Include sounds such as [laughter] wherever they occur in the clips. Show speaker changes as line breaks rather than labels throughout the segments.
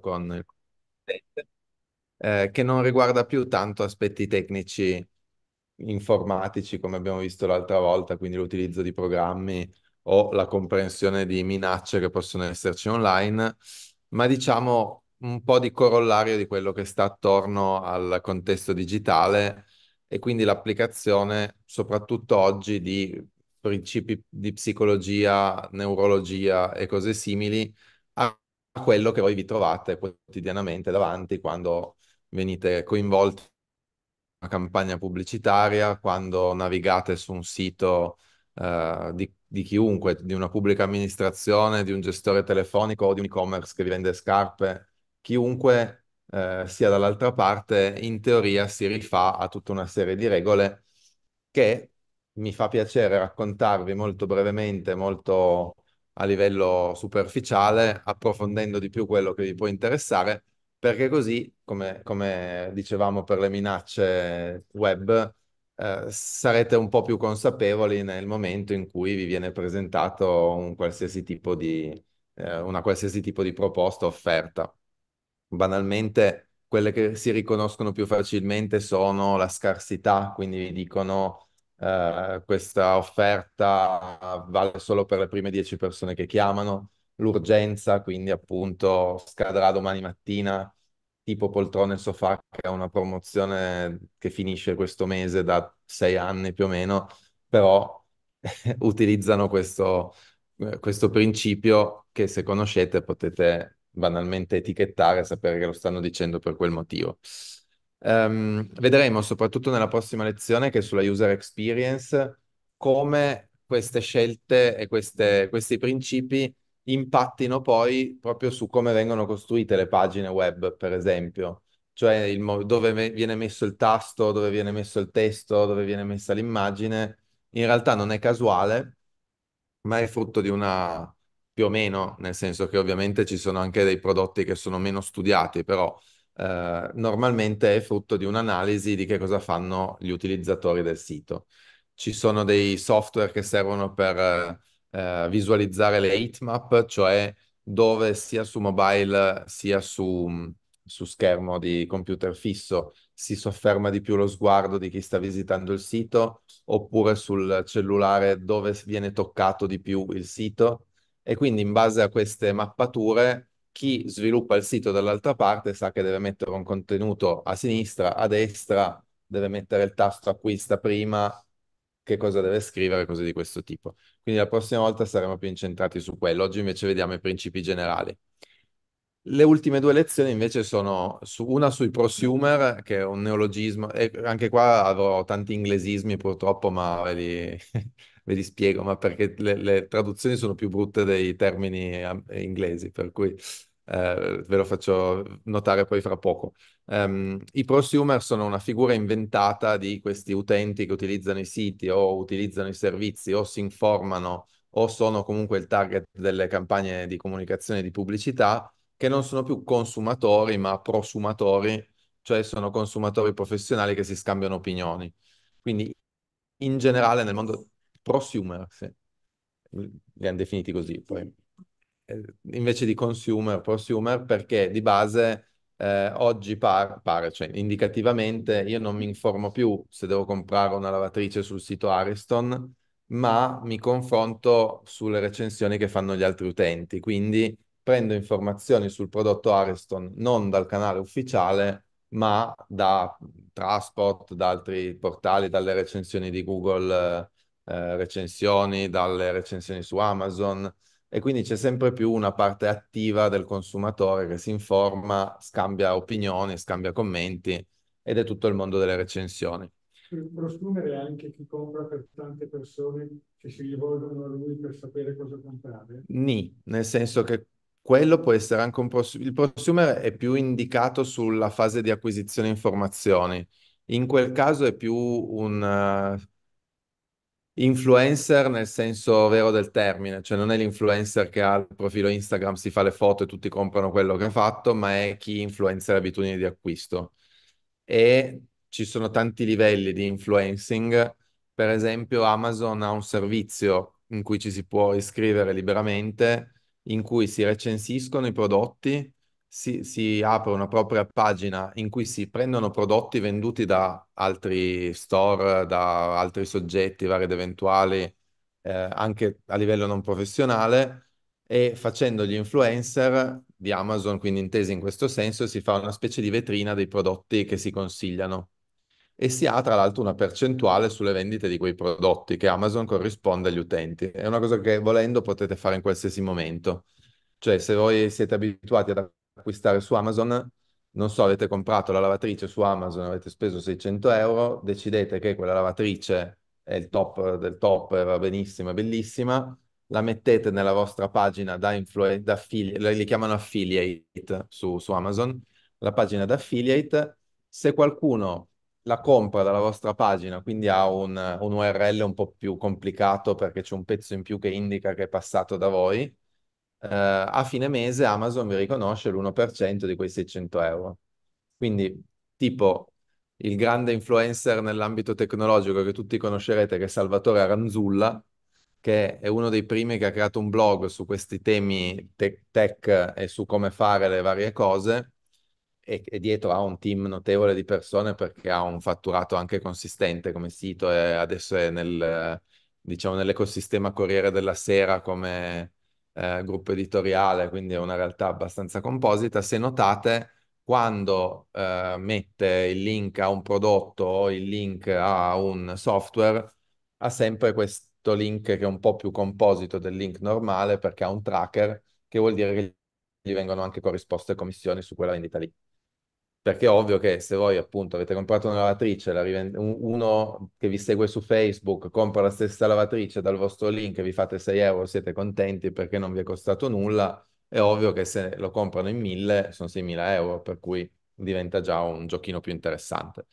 con il eh, che non riguarda più tanto aspetti tecnici informatici come abbiamo visto l'altra volta, quindi l'utilizzo di programmi o la comprensione di minacce che possono esserci online, ma diciamo un po' di corollario di quello che sta attorno al contesto digitale e quindi l'applicazione soprattutto oggi di principi di psicologia, neurologia e cose simili a a quello che voi vi trovate quotidianamente davanti quando venite coinvolti in una campagna pubblicitaria, quando navigate su un sito eh, di, di chiunque, di una pubblica amministrazione, di un gestore telefonico o di un e-commerce che vi vende scarpe, chiunque eh, sia dall'altra parte, in teoria si rifà a tutta una serie di regole che mi fa piacere raccontarvi molto brevemente, molto a livello superficiale, approfondendo di più quello che vi può interessare, perché così, come, come dicevamo per le minacce web, eh, sarete un po' più consapevoli nel momento in cui vi viene presentato un qualsiasi tipo di, eh, una qualsiasi tipo di proposta offerta. Banalmente, quelle che si riconoscono più facilmente sono la scarsità, quindi vi dicono eh, questa offerta vale solo per le prime 10 persone che chiamano, l'urgenza, quindi appunto scadrà domani mattina, tipo poltrone sofà, che è una promozione che finisce questo mese da sei anni più o meno, però [laughs] utilizzano questo, eh, questo principio che se conoscete potete banalmente etichettare e sapere che lo stanno dicendo per quel motivo. Um, vedremo soprattutto nella prossima lezione che è sulla user experience come queste scelte e queste, questi principi impattino poi proprio su come vengono costruite le pagine web, per esempio, cioè il, dove viene messo il tasto, dove viene messo il testo, dove viene messa l'immagine. In realtà non è casuale, ma è frutto di una più o meno, nel senso che ovviamente ci sono anche dei prodotti che sono meno studiati, però eh, normalmente è frutto di un'analisi di che cosa fanno gli utilizzatori del sito. Ci sono dei software che servono per eh, visualizzare le heatmap, cioè dove sia su mobile sia su, su schermo di computer fisso si sofferma di più lo sguardo di chi sta visitando il sito oppure sul cellulare dove viene toccato di più il sito e quindi in base a queste mappature chi sviluppa il sito dall'altra parte sa che deve mettere un contenuto a sinistra, a destra, deve mettere il tasto acquista prima, che cosa deve scrivere, cose di questo tipo. Quindi la prossima volta saremo più incentrati su quello. Oggi invece vediamo i principi generali. Le ultime due lezioni invece sono su, una sui prosumer, che è un neologismo, e anche qua avrò tanti inglesismi purtroppo, ma li, ve li spiego, ma perché le, le traduzioni sono più brutte dei termini ehm, inglesi, per cui eh, ve lo faccio notare poi fra poco. Um, I prosumer sono una figura inventata di questi utenti che utilizzano i siti o utilizzano i servizi o si informano o sono comunque il target delle campagne di comunicazione e di pubblicità che non sono più consumatori ma prosumatori, cioè sono consumatori professionali che si scambiano opinioni. Quindi in generale nel mondo prosumer, sì. li hanno definiti così poi. Eh, invece di consumer, prosumer, perché di base eh, oggi par pare, cioè indicativamente io non mi informo più se devo comprare una lavatrice sul sito Ariston, ma mi confronto sulle recensioni che fanno gli altri utenti. Quindi prendo informazioni sul prodotto Ariston non dal canale ufficiale, ma da Trasport, da altri portali, dalle recensioni di Google eh, recensioni, dalle recensioni su Amazon e quindi c'è sempre più una parte attiva del consumatore che si informa, scambia opinioni, scambia commenti ed è tutto il mondo delle recensioni.
Prosumere anche chi compra per tante persone che si rivolgono a lui per sapere cosa comprare?
Ni, nel senso che quello può essere anche un prosumer. Il prosumer è più indicato sulla fase di acquisizione informazioni. In quel caso è più un uh, Influencer nel senso vero del termine, cioè non è l'influencer che ha il profilo Instagram, si fa le foto e tutti comprano quello che ha fatto, ma è chi influenza le abitudini di acquisto. E ci sono tanti livelli di influencing, per esempio Amazon ha un servizio in cui ci si può iscrivere liberamente, in cui si recensiscono i prodotti si, si, apre una propria pagina in cui si prendono prodotti venduti da altri store, da altri soggetti vari ed eventuali, eh, anche a livello non professionale, e facendo gli influencer di Amazon, quindi intesi in questo senso, si fa una specie di vetrina dei prodotti che si consigliano e si ha tra l'altro una percentuale sulle vendite di quei prodotti che Amazon corrisponde agli utenti. È una cosa che volendo potete fare in qualsiasi momento. Cioè se voi siete abituati ad acquistare su Amazon, non so, avete comprato la lavatrice su Amazon, avete speso 600 euro, decidete che quella lavatrice è il top del top, va benissimo, è bellissima, la mettete nella vostra pagina da, influ- da li chiamano affiliate su, su Amazon, la pagina da affiliate, se qualcuno la compra dalla vostra pagina, quindi ha un, un URL un po' più complicato perché c'è un pezzo in più che indica che è passato da voi, eh, a fine mese Amazon vi riconosce l'1% di quei 600 euro. Quindi, tipo il grande influencer nell'ambito tecnologico che tutti conoscerete, che è Salvatore Aranzulla, che è uno dei primi che ha creato un blog su questi temi te- tech e su come fare le varie cose e, e, dietro ha un team notevole di persone perché ha un fatturato anche consistente come sito e adesso è nel, diciamo, nell'ecosistema Corriere della Sera come eh, gruppo editoriale, quindi è una realtà abbastanza composita, se notate quando eh, mette il link a un prodotto o il link a un software, ha sempre questo link che è un po' più composito del link normale perché ha un tracker, che vuol dire che gli vengono anche corrisposte commissioni su quella vendita lì. Perché è ovvio che se voi appunto avete comprato una lavatrice, rivend- uno che vi segue su Facebook compra la stessa lavatrice dal vostro link, vi fate 6 euro, siete contenti perché non vi è costato nulla, è ovvio che se lo comprano in 1000 sono 6.000 euro, per cui diventa già un giochino più interessante.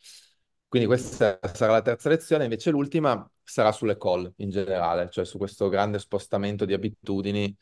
Quindi questa sarà la terza lezione, invece l'ultima sarà sulle call in generale, cioè su questo grande spostamento di abitudini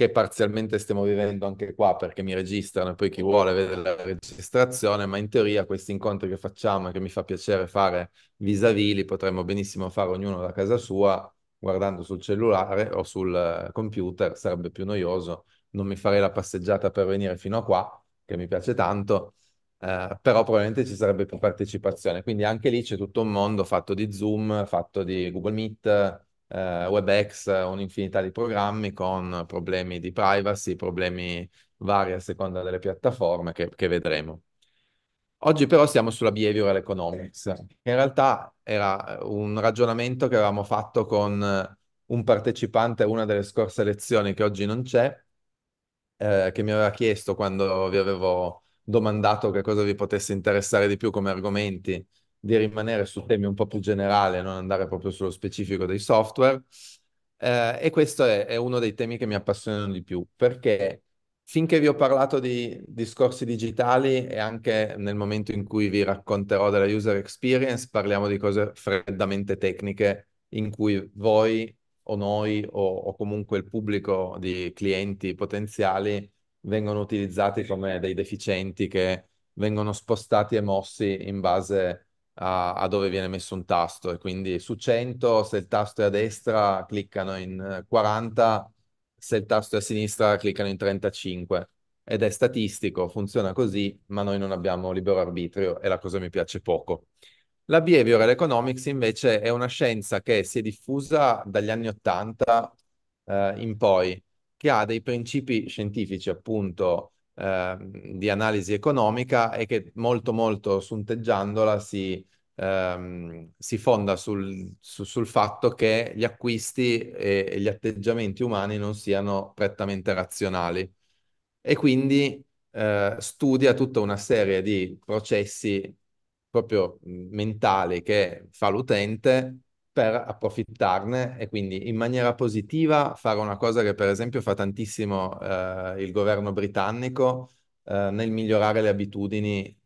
che parzialmente stiamo vivendo anche qua perché mi registrano e poi chi vuole vede la registrazione, ma in teoria questi incontri che facciamo e che mi fa piacere fare vis-à-vis li potremmo benissimo fare ognuno da casa sua guardando sul cellulare o sul eh, computer, sarebbe più noioso, non mi farei la passeggiata per venire fino a qua, che mi piace tanto, eh, però probabilmente ci sarebbe più partecipazione, quindi anche lì c'è tutto un mondo fatto di Zoom, fatto di Google Meet, eh, WebEx, un'infinità di programmi con problemi di privacy, problemi vari a seconda delle piattaforme che, che vedremo. Oggi però siamo sulla behavioral economics, che in realtà era un ragionamento che avevamo fatto con eh, un partecipante a una delle scorse lezioni che oggi non c'è, eh, che mi aveva chiesto quando vi avevo domandato che cosa vi potesse interessare di più come argomenti di rimanere su temi un po' più generali e non andare proprio sullo specifico dei software. Eh, e questo è, è, uno dei temi che mi appassionano di più, perché finché vi ho parlato di discorsi digitali e anche nel momento in cui vi racconterò della user experience, parliamo di cose freddamente tecniche in cui voi o noi o, o comunque il pubblico di clienti potenziali vengono utilizzati come dei deficienti che vengono spostati e mossi in base a a, a, dove viene messo un tasto e quindi su 100 se il tasto è a destra cliccano in 40, eh, se il tasto è a sinistra cliccano in 35 ed è statistico, funziona così, ma noi non abbiamo libero arbitrio e la cosa mi piace poco. La behavioral economics invece è una scienza che si è diffusa dagli anni 80 eh, in poi, che ha dei principi scientifici appunto Ehm, di analisi economica e che molto molto sunteggiandola si, ehm, si fonda sul, su, sul, fatto che gli acquisti e, e gli atteggiamenti umani non siano prettamente razionali e quindi eh, studia tutta una serie di processi proprio mentali che fa l'utente per approfittarne e quindi in maniera positiva fare una cosa che per esempio fa tantissimo eh, il governo britannico eh, nel migliorare le abitudini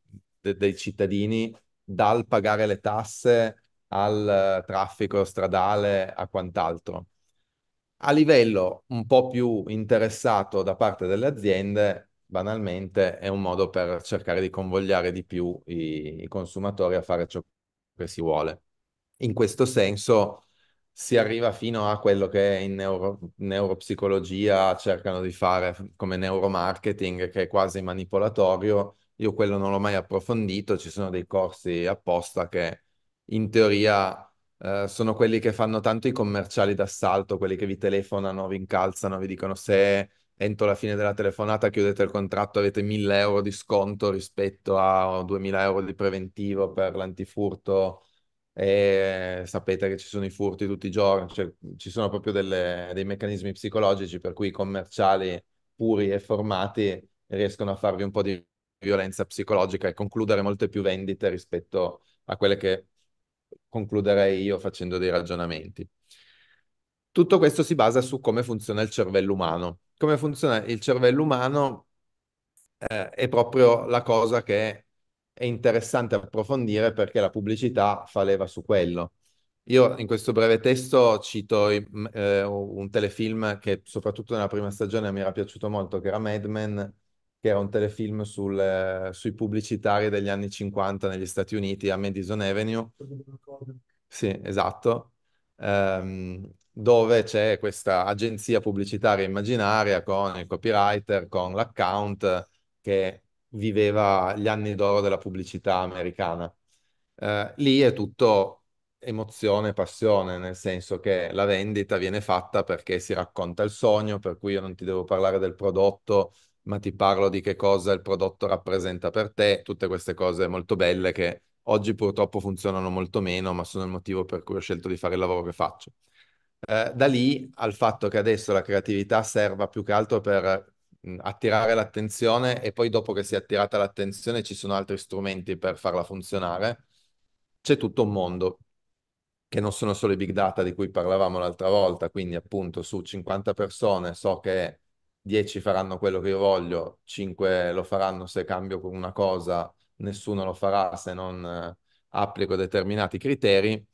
de- dei cittadini dal pagare le tasse al eh, traffico stradale a quant'altro. A livello un po' più interessato da parte delle aziende, banalmente è un modo per cercare di convogliare di più i, i consumatori a fare ciò che si vuole in questo senso si arriva fino a quello che in neuro, neuropsicologia cercano di fare come neuromarketing, che è quasi manipolatorio. Io quello non l'ho mai approfondito, ci sono dei corsi apposta che in teoria eh, sono quelli che fanno tanto i commerciali d'assalto, quelli che vi telefonano, vi incalzano, vi dicono se entro la fine della telefonata chiudete il contratto avete 1000 euro di sconto rispetto a 2000 euro di preventivo per l'antifurto e sapete che ci sono i furti tutti i giorni, cioè ci sono proprio delle, dei meccanismi psicologici per cui i commerciali puri e formati riescono a farvi un po' di violenza psicologica e concludere molte più vendite rispetto a quelle che concluderei io facendo dei ragionamenti. Tutto questo si basa su come funziona il cervello umano. Come funziona il cervello umano eh, è proprio la cosa che è interessante approfondire perché la pubblicità fa leva su quello. Io in questo breve testo cito eh, un telefilm che soprattutto nella prima stagione mi era piaciuto molto, che era Mad Men, che era un telefilm sul, eh, sui pubblicitari degli anni 50 negli Stati Uniti a Madison Avenue. Sì, esatto. Um, dove c'è questa agenzia pubblicitaria immaginaria con il copywriter, con l'account che viveva gli anni d'oro della pubblicità americana. Eh, lì è tutto emozione e passione, nel senso che la vendita viene fatta perché si racconta il sogno, per cui io non ti devo parlare del prodotto, ma ti parlo di che cosa il prodotto rappresenta per te, tutte queste cose molto belle che oggi purtroppo funzionano molto meno, ma sono il motivo per cui ho scelto di fare il lavoro che faccio. Eh, da lì al fatto che adesso la creatività serva più che altro per attirare l'attenzione e poi dopo che si è attirata l'attenzione ci sono altri strumenti per farla funzionare, c'è tutto un mondo che non sono solo i big data di cui parlavamo l'altra volta, quindi appunto su 50 persone so che 10 faranno quello che io voglio, 5 lo faranno se cambio una cosa, nessuno lo farà se non eh, applico determinati criteri,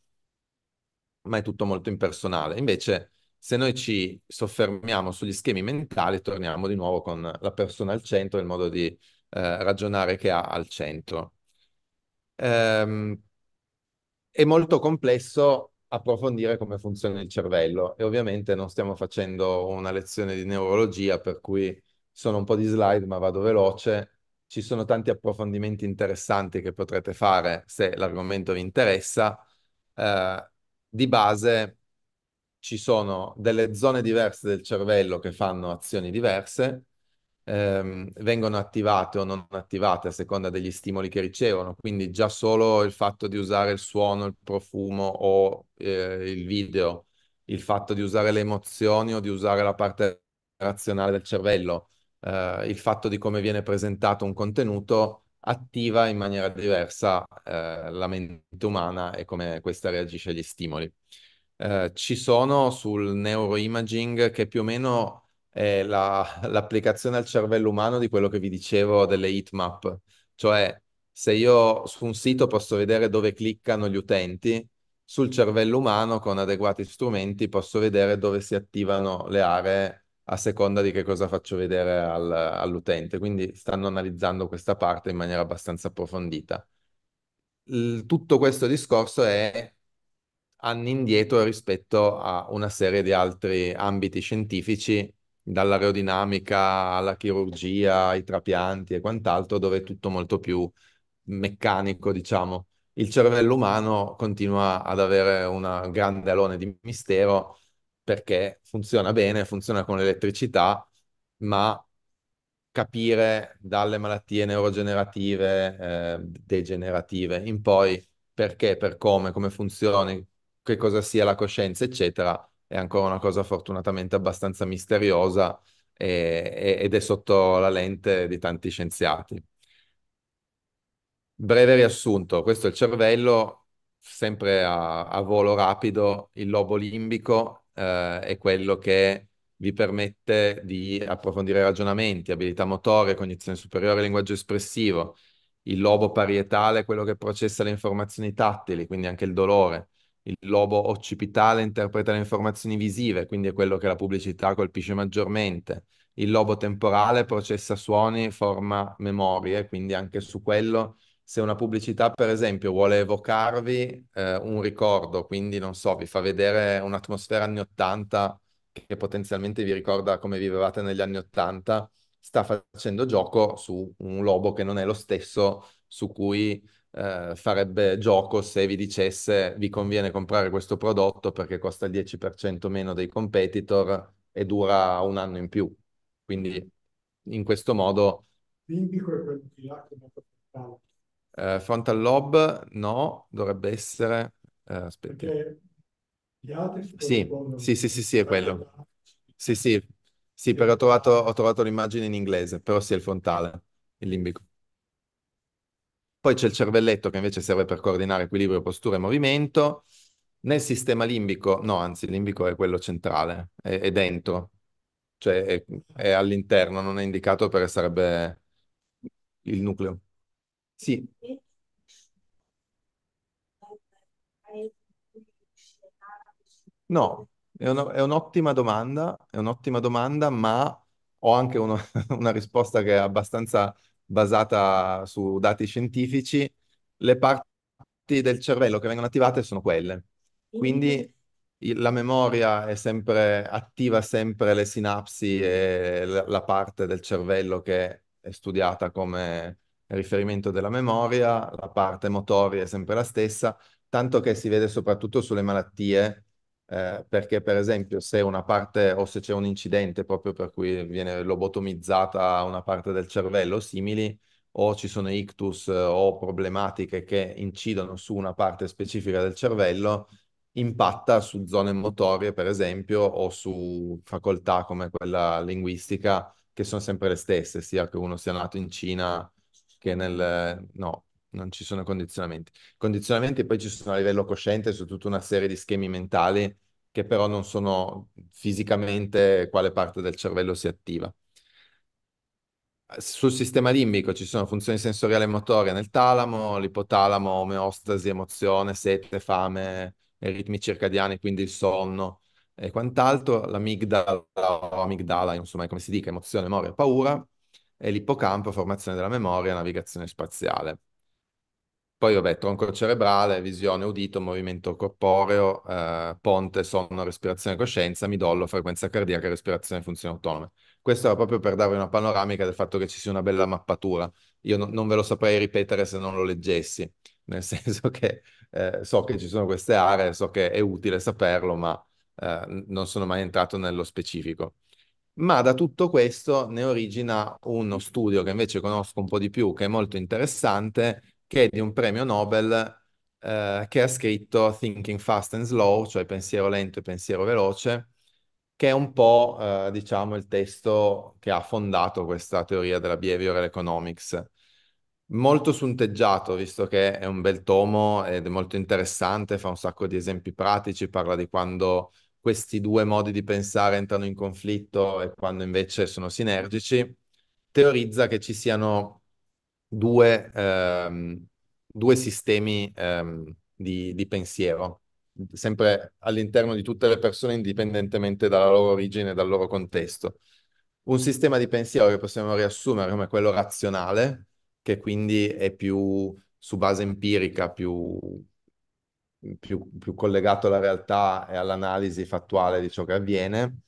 ma è tutto molto impersonale. Invece se noi ci soffermiamo sugli schemi mentali, torniamo di nuovo con la persona al centro, il modo di eh, ragionare che ha al centro. Ehm, è molto complesso approfondire come funziona il cervello e ovviamente non stiamo facendo una lezione di neurologia per cui sono un po' di slide ma vado veloce. Ci sono tanti approfondimenti interessanti che potrete fare se l'argomento vi interessa. Eh, di base ci sono delle zone diverse del cervello che fanno azioni diverse, ehm, vengono attivate o non attivate a seconda degli stimoli che ricevono, quindi già solo il fatto di usare il suono, il profumo o eh, il video, il fatto di usare le emozioni o di usare la parte razionale del cervello, eh, il fatto di come viene presentato un contenuto attiva in maniera diversa eh, la mente umana e come questa reagisce agli stimoli. Eh, ci sono sul neuroimaging che più o meno è la, [laughs] l'applicazione al cervello umano di quello che vi dicevo delle heatmap, cioè se io su un sito posso vedere dove cliccano gli utenti, sul cervello umano con adeguati strumenti posso vedere dove si attivano le aree a seconda di che cosa faccio vedere al, all'utente. Quindi stanno analizzando questa parte in maniera abbastanza approfondita. Il, tutto questo discorso è anni indietro rispetto a una serie di altri ambiti scientifici, dall'aerodinamica alla chirurgia, ai trapianti e quant'altro, dove è tutto molto più meccanico, diciamo. Il cervello umano continua ad avere un grande alone di mistero perché funziona bene, funziona con l'elettricità, ma capire dalle malattie neurogenerative, eh, degenerative in poi perché, per come, come funzioni, che cosa sia la coscienza, eccetera, è ancora una cosa fortunatamente abbastanza misteriosa e, ed è sotto la lente di tanti scienziati. Breve riassunto, questo è il cervello, sempre a, a volo rapido, il lobo limbico eh, è quello che vi permette di approfondire ragionamenti, abilità motorie, cognizione superiore, linguaggio espressivo, il lobo parietale è quello che processa le informazioni tattili, quindi anche il dolore, il lobo occipitale interpreta le informazioni visive, quindi è quello che la pubblicità colpisce maggiormente. Il lobo temporale processa suoni, forma memorie, quindi anche su quello, se una pubblicità per esempio vuole evocarvi eh, un ricordo, quindi non so, vi fa vedere un'atmosfera anni 80 che potenzialmente vi ricorda come vivevate negli anni 80, sta facendo gioco su un lobo che non è lo stesso su cui eh, farebbe gioco se vi dicesse vi conviene comprare questo prodotto perché costa il 10% meno dei competitor e dura un anno in più. Quindi in questo modo...
L'indico è quello di là che mi ha
eh, Frontal lob no, dovrebbe essere... Eh, aspetta.
Sì, sì, sì, sì, sì, è quello.
Ah, sì, sì, sì, perché ho trovato, ho trovato l'immagine in inglese, però sì, è il frontale, il limbico. Poi c'è il cervelletto che invece serve per coordinare equilibrio, postura e movimento. Nel sistema limbico, no, anzi, il limbico è quello centrale, è, è dentro, cioè è, è, all'interno, non è indicato perché sarebbe il nucleo. Sì. No, è, un, è un'ottima domanda, è un'ottima domanda, ma ho anche uno, [laughs] una risposta che è abbastanza basata su dati scientifici, le parti del cervello che vengono attivate sono quelle. Quindi la memoria è sempre attiva sempre le sinapsi e la parte del cervello che è studiata come riferimento della memoria, la parte motoria è sempre la stessa, tanto che si vede soprattutto sulle malattie eh, perché per esempio se una parte o se c'è un incidente proprio per cui viene lobotomizzata una parte del cervello simili o ci sono ictus eh, o problematiche che incidono su una parte specifica del cervello, impatta su zone motorie per esempio o su facoltà come quella linguistica che sono sempre le stesse, sia che uno sia nato in Cina che nel... no, non ci sono condizionamenti. Condizionamenti poi ci sono a livello cosciente su tutta una serie di schemi mentali che però non sono fisicamente quale parte del cervello si attiva. Sul sistema limbico ci sono funzioni sensoriali e motorie nel talamo, l'ipotalamo, omeostasi, emozione, sete, fame, ritmi circadiani, quindi il sonno e quant'altro, l'amigdala o amigdala, non come si dica, emozione, memoria, paura, e l'ippocampo, formazione della memoria, navigazione spaziale. Poi vabbè, tronco cerebrale, visione, udito, movimento corporeo, eh, ponte, sonno, respirazione, coscienza, midollo, frequenza cardiaca, respirazione, funzione autonoma. Questo era proprio per darvi una panoramica del fatto che ci sia una bella mappatura. Io no, non ve lo saprei ripetere se non lo leggessi, nel [laughs] senso che eh, so che ci sono queste aree, so che è utile saperlo, ma eh, non sono mai entrato nello specifico. Ma da tutto questo ne origina uno studio che invece conosco un po' di più, che è molto interessante, che è di un premio Nobel eh, che ha scritto Thinking Fast and Slow, cioè pensiero lento e pensiero veloce, che è un po', eh, diciamo, il testo che ha fondato questa teoria della behavioral economics. Molto punteggiato, visto che è un bel tomo ed è molto interessante, fa un sacco di esempi pratici, parla di quando questi due modi di pensare entrano in conflitto e quando invece sono sinergici. Teorizza che ci siano due, ehm, due sistemi ehm, di, di pensiero, sempre all'interno di tutte le persone, indipendentemente dalla loro origine e dal loro contesto. Un sistema di pensiero che possiamo riassumere come quello razionale, che quindi è più su base empirica, più, più, più collegato alla realtà e all'analisi fattuale di ciò che avviene,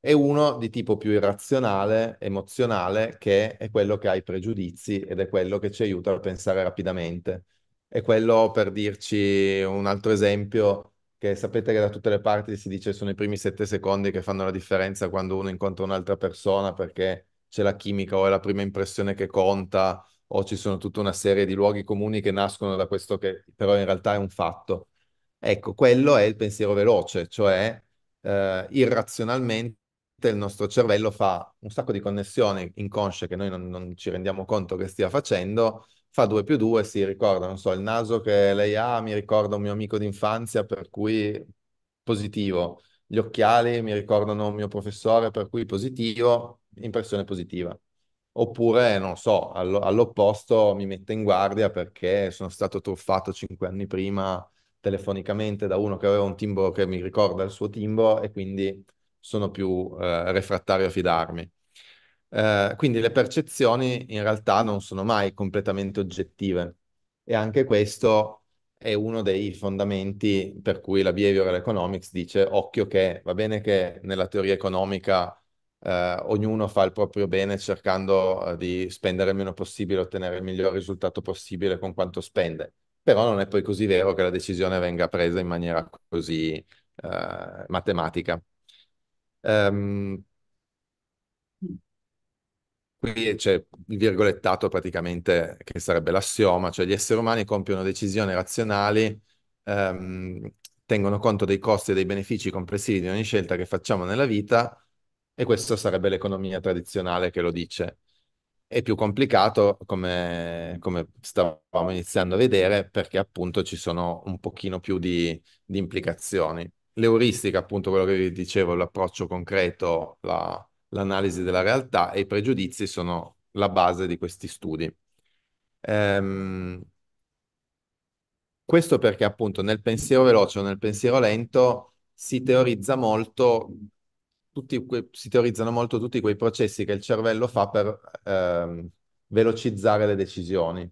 e uno di tipo più irrazionale, emozionale, che è quello che ha i pregiudizi ed è quello che ci aiuta a pensare rapidamente. È quello per dirci un altro esempio che sapete che da tutte le parti si dice sono i primi sette secondi che fanno la differenza quando uno incontra un'altra persona perché c'è la chimica o è la prima impressione che conta o ci sono tutta una serie di luoghi comuni che nascono da questo che però in realtà è un fatto. Ecco, quello è il pensiero veloce, cioè eh, irrazionalmente il nostro cervello fa un sacco di connessioni inconsce che noi non, non ci rendiamo conto che stia facendo, fa 2 più 2, si ricorda, non so, il naso che lei ha mi ricorda un mio amico d'infanzia, per cui positivo, gli occhiali mi ricordano un mio professore, per cui positivo, impressione positiva. Oppure, non so, all- all'opposto mi mette in guardia perché sono stato truffato 5 anni prima telefonicamente da uno che aveva un timbro che mi ricorda il suo timbro e quindi sono più eh, refrattario a fidarmi. Eh, quindi le percezioni in realtà non sono mai completamente oggettive e anche questo è uno dei fondamenti per cui la behavioral economics dice occhio che va bene che nella teoria economica eh, ognuno fa il proprio bene cercando eh, di spendere il meno possibile, ottenere il miglior risultato possibile con quanto spende, però non è poi così vero che la decisione venga presa in maniera così eh, matematica. Um, qui c'è cioè, il virgolettato praticamente che sarebbe l'assioma, cioè gli esseri umani compiono decisioni razionali, um, tengono conto dei costi e dei benefici complessivi di ogni scelta che facciamo nella vita e questo sarebbe l'economia tradizionale che lo dice. È più complicato, come, come stavamo iniziando a vedere, perché appunto ci sono un pochino più di, di implicazioni l'euristica, appunto quello che vi dicevo, l'approccio concreto, la, l'analisi della realtà e i pregiudizi sono la base di questi studi. Ehm, questo perché appunto nel pensiero veloce o nel pensiero lento si teorizza molto tutti si teorizzano molto tutti quei processi che il cervello fa per ehm, velocizzare le decisioni.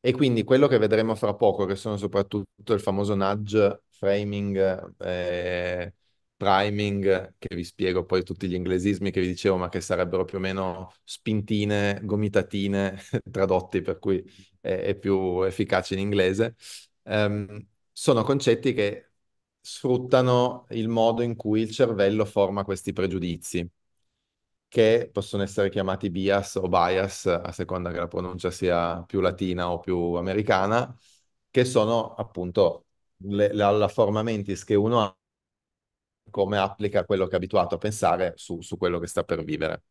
E quindi quello che vedremo fra poco, che sono soprattutto il famoso nudge framing, eh, priming, che vi spiego poi tutti gli inglesismi che vi dicevo, ma che sarebbero più o meno spintine, gomitatine [laughs] tradotti, per cui è, è più efficace in inglese. Um, sono concetti che sfruttano il modo in cui il cervello forma questi pregiudizi, che possono essere chiamati bias o bias, a seconda che la pronuncia sia più latina o più americana, che sono appunto le, la, la forma mentis che uno ha, come applica quello che è abituato a pensare su, su quello che sta per vivere.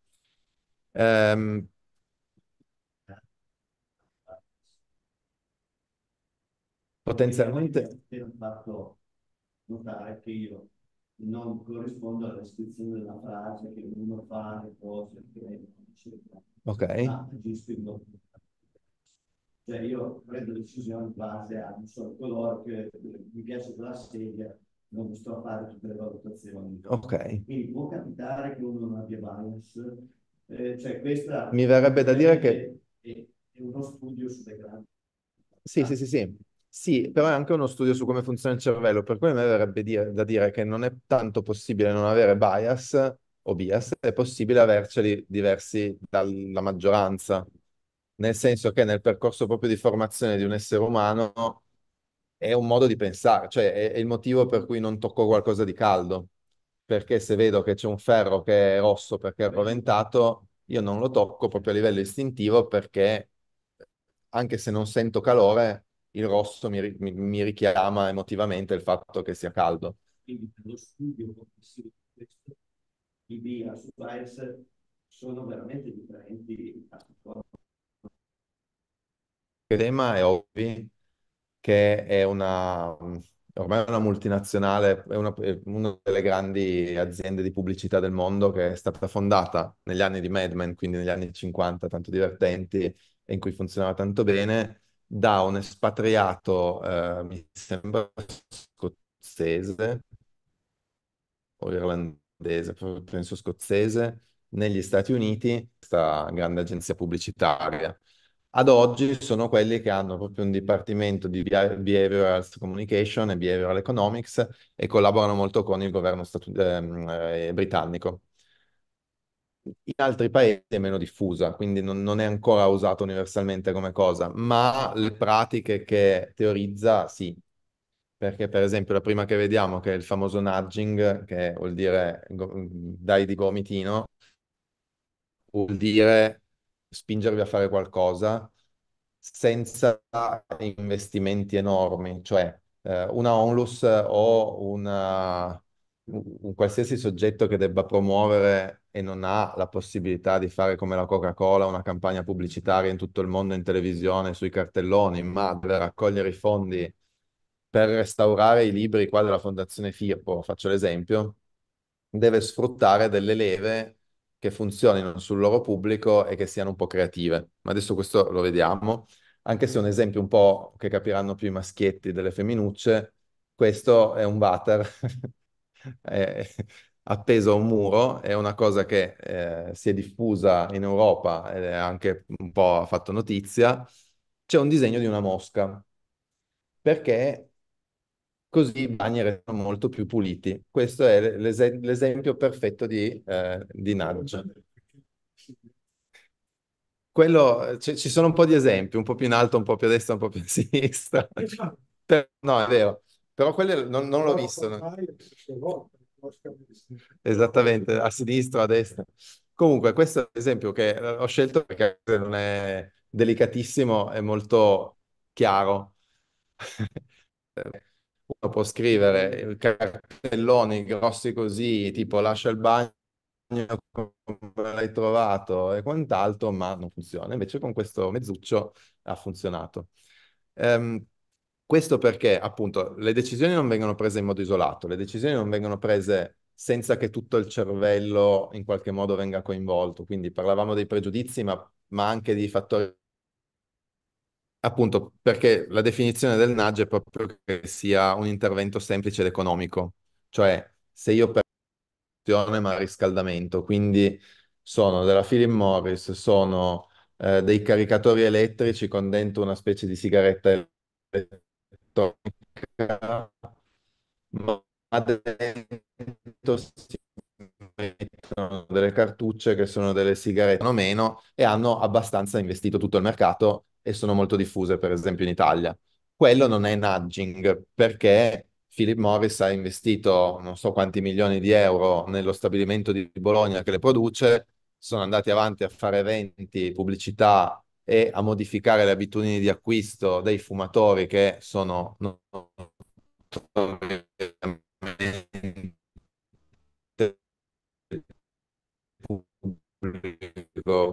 Um, potenzialmente... Ho
fatto notare che io non corrispondo alla descrizione della frase che uno fa le cose che eccetera. Ok. Ah, giusto in modo cioè io prendo decisioni in base a, non so, certo colore che mi piace quella sedia, non sto a fare tutte le valutazioni. Ok. Quindi può capitare che uno non abbia bias. Eh, cioè questa... Mi verrebbe da dire è, che... È, uno studio sulle grandi...
Sì, sì, sì, sì. Sì, però è anche uno studio su come funziona il cervello, per cui a me verrebbe dire, da dire che non è tanto possibile non avere bias o bias, è possibile averceli diversi dalla maggioranza nel senso che nel percorso proprio di formazione di un essere umano è un modo di pensare, cioè è, è il motivo per cui non tocco qualcosa di caldo, perché se vedo che c'è un ferro che è rosso perché è roventato, io non lo tocco proprio a livello istintivo perché anche se non sento calore, il rosso mi, mi, mi richiama emotivamente il fatto che sia caldo.
Quindi per lo studio complessivo di questo, l'idea su Biles sono veramente differenti a forma
Crema è Ovi, che è una, ormai è una multinazionale, è una, è una, delle grandi aziende di pubblicità del mondo che è stata fondata negli anni di Mad Men, quindi negli anni 50, tanto divertenti, e in cui funzionava tanto bene, da un espatriato, eh, mi sembra scozzese o irlandese, penso scozzese, negli Stati Uniti, questa grande agenzia pubblicitaria ad oggi sono quelli che hanno proprio un dipartimento di Behavioral Communication e Behavioral Economics e collaborano molto con il governo ehm, eh, britannico. In altri paesi è meno diffusa, quindi non, non, è ancora usata universalmente come cosa, ma le pratiche che teorizza sì. Perché per esempio la prima che vediamo, che è il famoso nudging, che vuol dire dai di gomitino, vuol dire spingervi a fare qualcosa senza investimenti enormi, cioè eh, una onlus o una, un qualsiasi soggetto che debba promuovere e non ha la possibilità di fare come la Coca-Cola una campagna pubblicitaria in tutto il mondo, in televisione, sui cartelloni, ma deve raccogliere i fondi per restaurare i libri qua della Fondazione Firpo, faccio l'esempio, deve sfruttare delle leve che funzionino sul loro pubblico e che siano un po' creative. Ma adesso questo lo vediamo, anche se è un esempio un po' che capiranno più i maschietti delle femminucce, questo è un water [laughs] è appeso a un muro, è una cosa che eh, si è diffusa in Europa ed è anche un po' fatto notizia, c'è un disegno di una mosca, perché così i bagni restano molto più puliti. Questo è l'ese- l'esempio perfetto di, eh, di nudge. Quello, c- ci sono un po' di esempi, un po' più in alto, un po' più a destra, un po' più a [laughs] sinistra. Però, no, è vero. Però quello non, non l'ho visto. No? Esattamente, a sinistra, a destra. Comunque, questo è l'esempio che eh, ho scelto perché non è delicatissimo, è molto chiaro. [laughs] Eh, uno può scrivere cartelloni grossi così, tipo lascia il bagno come l'hai trovato e quant'altro, ma non funziona. Invece con questo mezzuccio ha funzionato. Um, questo perché appunto le decisioni non vengono prese in modo isolato, le decisioni non vengono prese senza che tutto il cervello in qualche modo venga coinvolto. Quindi parlavamo dei pregiudizi, ma, ma anche di fattori Appunto, perché la definizione del nudge è proprio che sia un intervento semplice ed economico, cioè se io per ma riscaldamento, quindi sono della Philip Morris, sono eh, dei caricatori elettrici con dentro una specie di sigaretta elettronica, ma dentro si mettono delle cartucce che sono delle sigarette meno e hanno abbastanza investito tutto il mercato e sono molto diffuse, per esempio in Italia. Quello non è nudging perché Philip Morris ha investito non so quanti milioni di euro nello stabilimento di Bologna che le produce, sono andati avanti a fare eventi, pubblicità e a modificare le abitudini di acquisto dei fumatori che sono notoriamente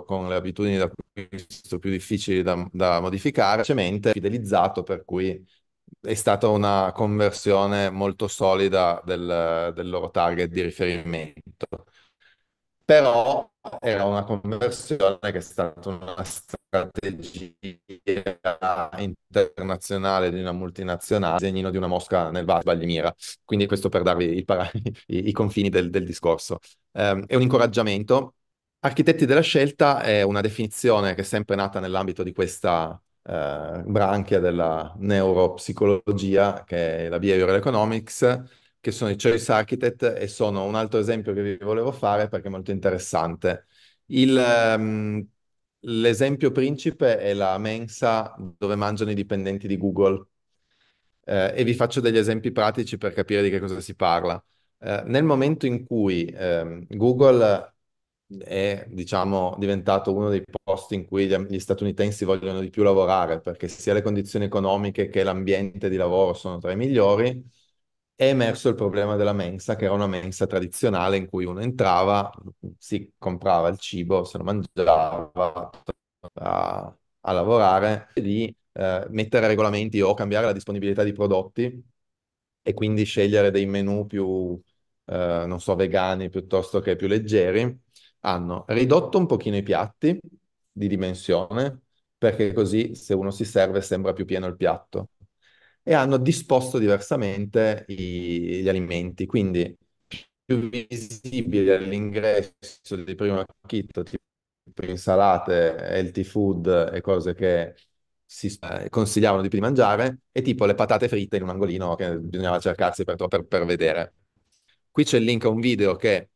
con le abitudini d'acquisto più difficili da, da modificare, facilmente fidelizzato, per cui è stata una conversione molto solida del, del loro target di riferimento. Però era una conversione che è stata una strategia internazionale di una multinazionale, disegnino di una mosca nel vaso di mira. Quindi questo per darvi i, i, i confini del, del discorso. Um, è un incoraggiamento Architetti della scelta è una definizione che è sempre nata nell'ambito di questa eh, branchia della neuropsicologia, che è la behavioral economics, che sono i choice architect e sono un altro esempio che vi volevo fare perché è molto interessante. Il, um, l'esempio principe è la mensa dove mangiano i dipendenti di Google. Eh, e vi faccio degli esempi pratici per capire di che cosa si parla. Eh, nel momento in cui eh, Google è diciamo, diventato uno dei posti in cui gli, statunitensi vogliono di più lavorare perché sia le condizioni economiche che l'ambiente di lavoro sono tra i migliori, è emerso il problema della mensa, che era una mensa tradizionale in cui uno entrava, si comprava il cibo, se lo mangiava a, a lavorare, e di eh, mettere regolamenti o cambiare la disponibilità di prodotti e quindi scegliere dei menu più, eh, non so, vegani piuttosto che più leggeri hanno ridotto un pochino i piatti di dimensione, perché così se uno si serve sembra più pieno il piatto, e hanno disposto diversamente i, gli alimenti, quindi più visibili all'ingresso di primo acchitto, tipo insalate, healthy food e cose che si eh, consigliavano di più di mangiare, e tipo le patate fritte in un angolino che bisognava cercarsi per, per, per vedere. Qui c'è il link a un video che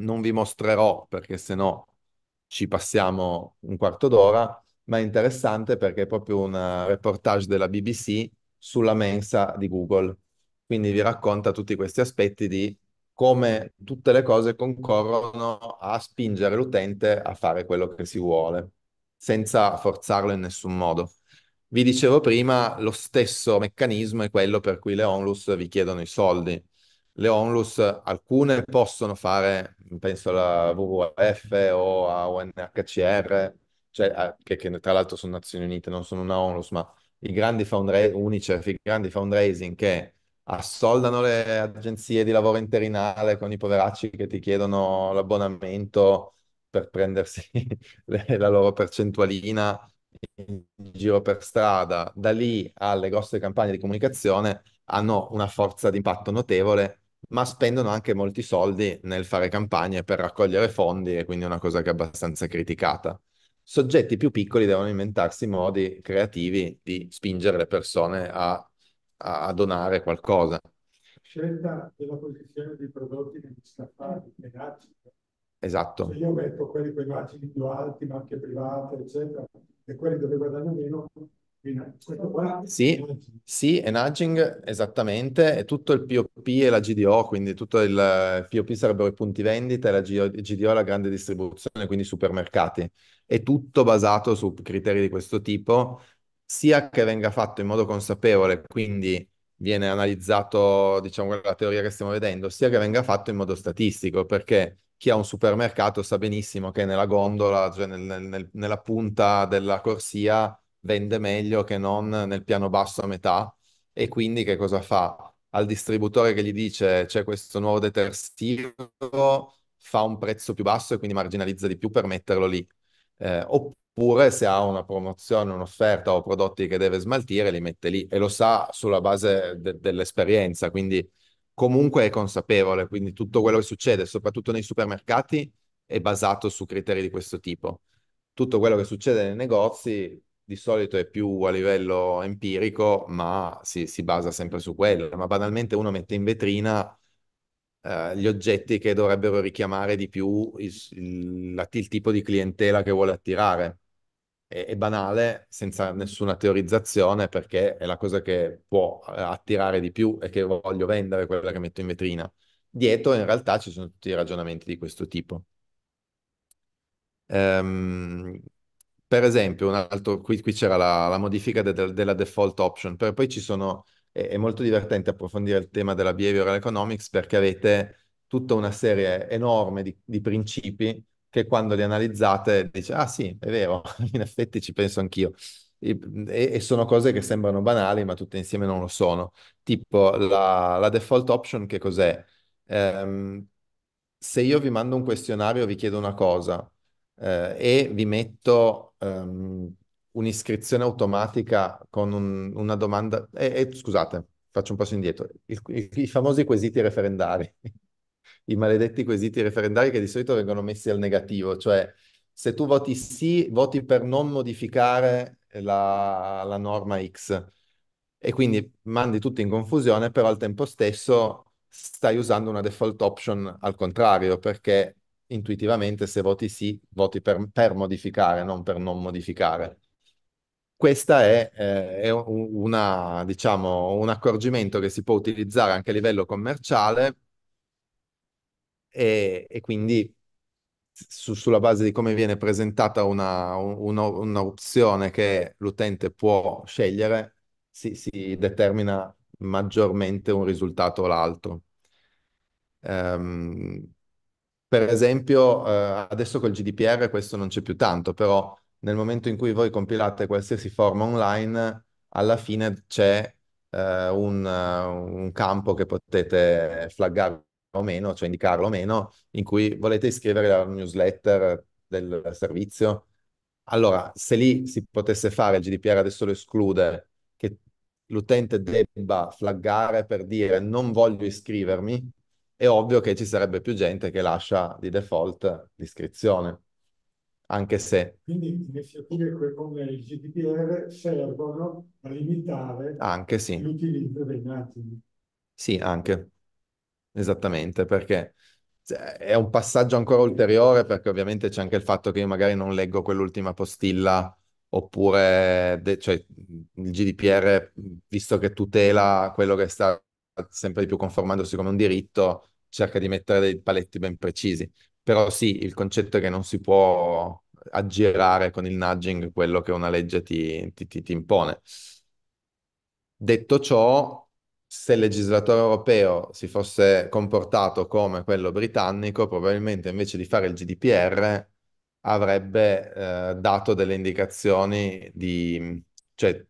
non vi mostrerò perché sennò ci passiamo un quarto d'ora, ma è interessante perché è proprio un eh, reportage della BBC sulla mensa di Google. Quindi vi racconta tutti questi aspetti di come tutte le cose concorrono a spingere l'utente a fare quello che si vuole, senza forzarlo in nessun modo. Vi dicevo prima, lo stesso meccanismo è quello per cui le onlus vi chiedono i soldi le onlus, alcune possono fare, penso alla WWF o a UNHCR, cioè, che, che, tra l'altro sono Nazioni Unite, non sono una onlus, ma i grandi fundraising, UNICEF, i grandi fundraising che assoldano le agenzie di lavoro interinale con i poveracci che ti chiedono l'abbonamento per prendersi [laughs] le, la loro percentualina in giro per strada, da lì alle grosse campagne di comunicazione hanno una forza di impatto notevole ma spendono anche molti soldi nel fare campagne per raccogliere fondi e quindi è una cosa che è abbastanza criticata. Soggetti più piccoli devono inventarsi modi creativi di spingere le persone a, a donare qualcosa.
Scelta della posizione dei prodotti negli scaffali, nei raggi.
Esatto. Se io
metto quelli con i margini più alti, ma anche private, eccetera, e quelli dove guadagno meno, sì,
sì, è nudging esattamente, è tutto il POP e la GDO, quindi tutto il POP eh, sarebbero i punti vendita e la GDO la grande distribuzione, quindi supermercati. È tutto basato su criteri di questo tipo, sia che venga fatto in modo consapevole, quindi viene analizzato, diciamo, la teoria che stiamo vedendo, sia che venga fatto in modo statistico, perché chi ha un supermercato sa benissimo che nella gondola, cioè nel, nel, nella punta della corsia, vende meglio che non nel piano basso a metà e quindi che cosa fa? Al distributore che gli dice c'è questo nuovo detersivo, fa un prezzo più basso e quindi marginalizza di più per metterlo lì. Eh, oppure se ha una promozione, un'offerta o prodotti che deve smaltire, li mette lì e lo sa sulla base de- dell'esperienza, quindi comunque è consapevole, quindi tutto quello che succede, soprattutto nei supermercati, è basato su criteri di questo tipo. Tutto quello che succede nei negozi di solito è più a livello empirico, ma si, si basa sempre su quello. Ma banalmente uno mette in vetrina eh, gli oggetti che dovrebbero richiamare di più il, il, il tipo di clientela che vuole attirare. È, è, banale, senza nessuna teorizzazione, perché è la cosa che può eh, attirare di più e che voglio vendere, quella che metto in vetrina. Dietro in realtà ci sono tutti i ragionamenti di questo tipo. Um, per esempio, un altro, qui, qui c'era la, la modifica de, de, della default option, però poi ci sono, è, è, molto divertente approfondire il tema della behavioral economics perché avete tutta una serie enorme di, di principi che quando li analizzate dice, ah sì, è vero, [laughs] in effetti ci penso anch'io. E, e, sono cose che sembrano banali, ma tutte insieme non lo sono. Tipo la, la default option, che cos'è? Ehm, se io vi mando un questionario, vi chiedo una cosa, eh, e vi metto um, un'iscrizione automatica con un, una domanda, e, e, scusate, faccio un passo indietro, Il, i, i famosi quesiti referendari, [laughs] i maledetti quesiti referendari che di solito vengono messi al negativo, cioè se tu voti sì, voti per non modificare la, la norma X e quindi mandi tutti in confusione, però al tempo stesso stai usando una default option al contrario, perché intuitivamente se voti sì, voti per, per modificare, non per non modificare. Questa è, eh, è una, diciamo, un accorgimento che si può utilizzare anche a livello commerciale e, e quindi su, sulla base di come viene presentata un'opzione che l'utente può scegliere, si, si, determina maggiormente un risultato o l'altro. Um, per esempio, eh, adesso col GDPR questo non c'è più tanto, però nel momento in cui voi compilate qualsiasi forma online, alla fine c'è eh, un, un, campo che potete flaggare o meno, cioè indicarlo o meno, in cui volete iscrivere la newsletter del servizio. Allora, se lì si potesse fare, il GDPR adesso lo esclude, che l'utente debba flaggare per dire non voglio iscrivermi, è ovvio che ci sarebbe più gente che lascia di default l'iscrizione, anche se...
Quindi iniziative come il GDPR servono a limitare anche, sì. l'utilizzo dei dati.
Sì, anche, esattamente, perché è un passaggio ancora ulteriore perché ovviamente c'è anche il fatto che io magari non leggo quell'ultima postilla oppure de- cioè, il GDPR, visto che tutela quello che sta sempre di più conformandosi come un diritto, cerca di mettere dei paletti ben precisi. Però sì, il concetto è che non si può aggirare con il nudging quello che una legge ti, ti, ti, ti impone. Detto ciò, se il legislatore europeo si fosse comportato come quello britannico, probabilmente invece di fare il GDPR avrebbe eh, dato delle indicazioni di, cioè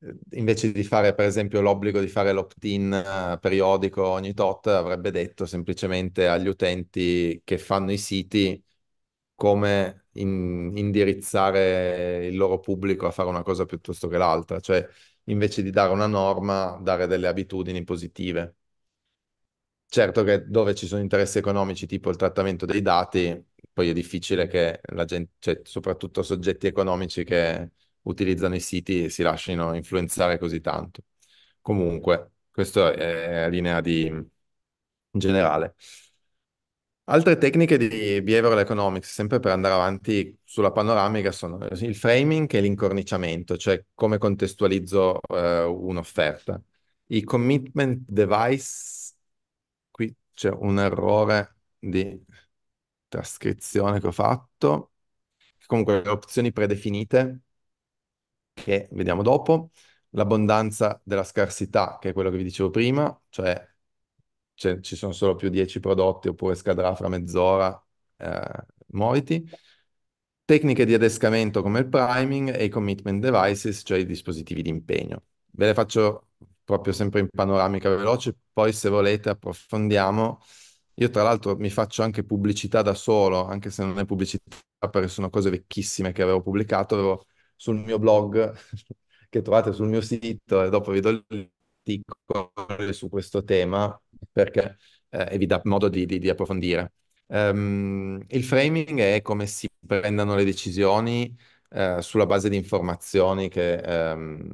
Ehm, invece di fare per esempio l'obbligo di fare l'opt-in eh, periodico ogni tot, avrebbe detto semplicemente agli utenti che fanno i siti come in, indirizzare il loro pubblico a fare una cosa piuttosto che l'altra, cioè invece di dare una norma, dare delle abitudini positive. Certo che dove ci sono interessi economici tipo il trattamento dei dati, poi è difficile che la gente, cioè soprattutto soggetti economici che utilizzano i siti e si lasciano influenzare così tanto. Comunque, questa è la linea di generale. Altre tecniche di behavioral economics, sempre per andare avanti sulla panoramica, sono il framing e l'incorniciamento, cioè come contestualizzo eh, un'offerta. I commitment device, qui c'è un errore di trascrizione che ho fatto, comunque le opzioni predefinite che vediamo dopo, l'abbondanza della scarsità, che è quello che vi dicevo prima, cioè, cioè ci sono solo più 10 prodotti oppure scadrà fra mezz'ora, eh, moriti. Tecniche di adescamento come il priming e i commitment devices, cioè i dispositivi di impegno. Ve le faccio proprio sempre in panoramica veloce, poi se volete approfondiamo. Io tra l'altro mi faccio anche pubblicità da solo, anche se non è pubblicità perché sono cose vecchissime che avevo pubblicato, avevo sul mio blog [laughs] che trovate sul mio sito e dopo vi do l'articolo su questo tema perché eh, vi dà modo di, di, di approfondire. Um, il framing è come si prendano le decisioni eh, sulla base di informazioni che, ehm,